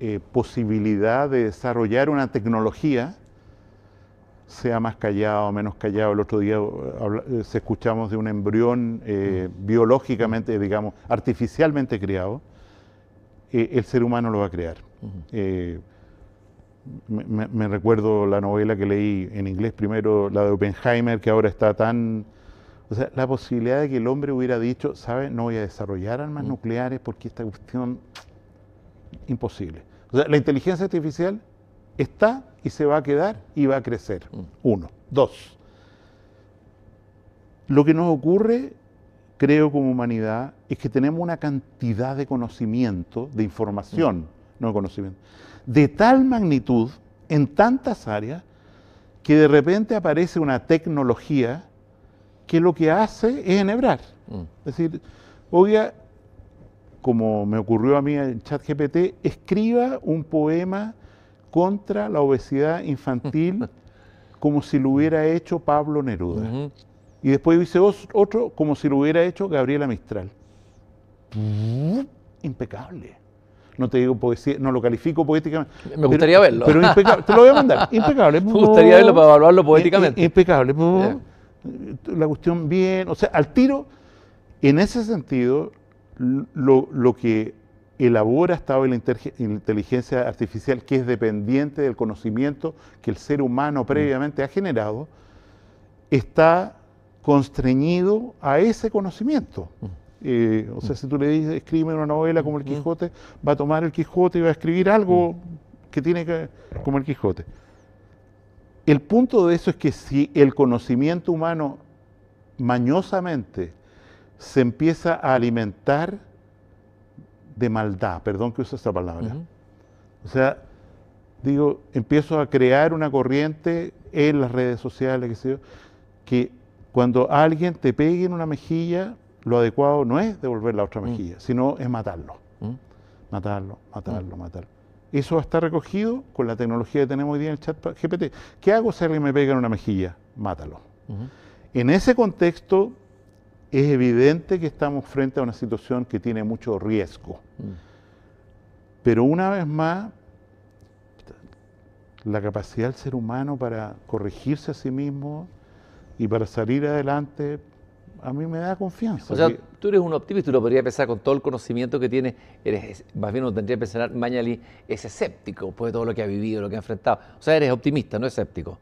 eh, posibilidad de desarrollar una tecnología, sea más callado o menos callado. El otro día eh, eh, se escuchamos de un embrión mm. biológicamente, digamos, artificialmente criado, el ser humano lo va a crear. me recuerdo la novela que leí en inglés primero, la de Oppenheimer, que ahora está tan... O sea, la posibilidad de que el hombre hubiera dicho, sabes, No voy a desarrollar armas mm. nucleares porque esta cuestión imposible. O sea, la inteligencia artificial está y se va a quedar y va a crecer. Mm. Uno. Dos. Lo que nos ocurre, creo, como humanidad, es que tenemos una cantidad de conocimiento, de información, mm. no de conocimiento, de tal magnitud en tantas áreas que de repente aparece una tecnología que lo que hace es enhebrar. Mm. Es decir, día como me ocurrió a mí en ChatGPT, escriba un poema contra la obesidad infantil como si lo hubiera hecho Pablo Neruda. Y después dice otro como si lo hubiera hecho Gabriela Mistral. Impecable. No te digo poesía, no lo califico poéticamente. Me gustaría verlo. Pero impecable, te lo voy a mandar. Impecable. Me gustaría verlo para evaluarlo eh, poéticamente. Eh, impecable. Eh, la cuestión bien, o sea, al tiro. En ese sentido, lo, que elabora esta la inteligencia artificial que es dependiente del conocimiento que el ser humano mm. previamente ha generado, está constreñido a ese conocimiento. Mm. Eh, o sea, si tú le dices, escribe una novela como el mm. Quijote, va a tomar el Quijote y va a escribir algo que tiene que como el Quijote. El punto de eso es que si el conocimiento humano mañosamente se empieza a alimentar de maldad, perdón que use esta palabra. O sea, digo, empiezo a crear una corriente en las redes sociales, que, que cuando alguien te pegue en una mejilla, lo adecuado no es devolver la otra mm. mejilla, sino es matarlo. Mm. Matarlo, matarlo, mm. matarlo. Eso está recogido con la tecnología que tenemos hoy día en el chat GPT. ¿Qué hago si alguien me pega en una mejilla? Mátalo. En ese contexto, es evidente que estamos frente a una situación que tiene mucho riesgo. Mm. Pero una vez más, la capacidad del ser humano para corregirse a sí mismo y para salir adelante, a mí me da confianza. O sea, tú eres un optimista, tú lo podrías pensar con todo el conocimiento que tienes, eres, más bien uno tendría que pensar, Mañali es escéptico después de todo lo que ha vivido, lo que ha enfrentado. O sea, eres optimista, no escéptico.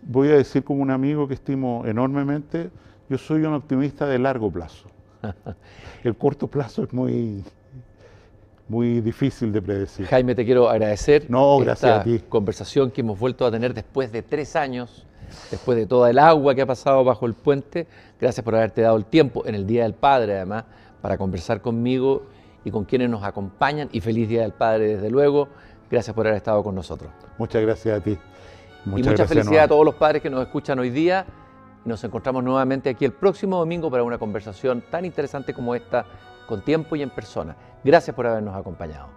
Voy a decir como un amigo que estimo enormemente, yo soy un optimista de largo plazo. El corto plazo es muy, muy difícil de predecir. Jaime, te quiero agradecer esta conversación que hemos vuelto a tener después de tres años, después de toda el agua que ha pasado bajo el puente. Gracias por haberte dado el tiempo en el Día del Padre, además, para conversar conmigo y con quienes nos acompañan. Y feliz Día del Padre, desde luego. Gracias por haber estado con nosotros. Muchas gracias a ti. y mucha felicidad a todos los padres que nos escuchan hoy día. Nos encontramos nuevamente aquí el próximo domingo para una conversación tan interesante como esta, con tiempo y en persona. Gracias por habernos acompañado.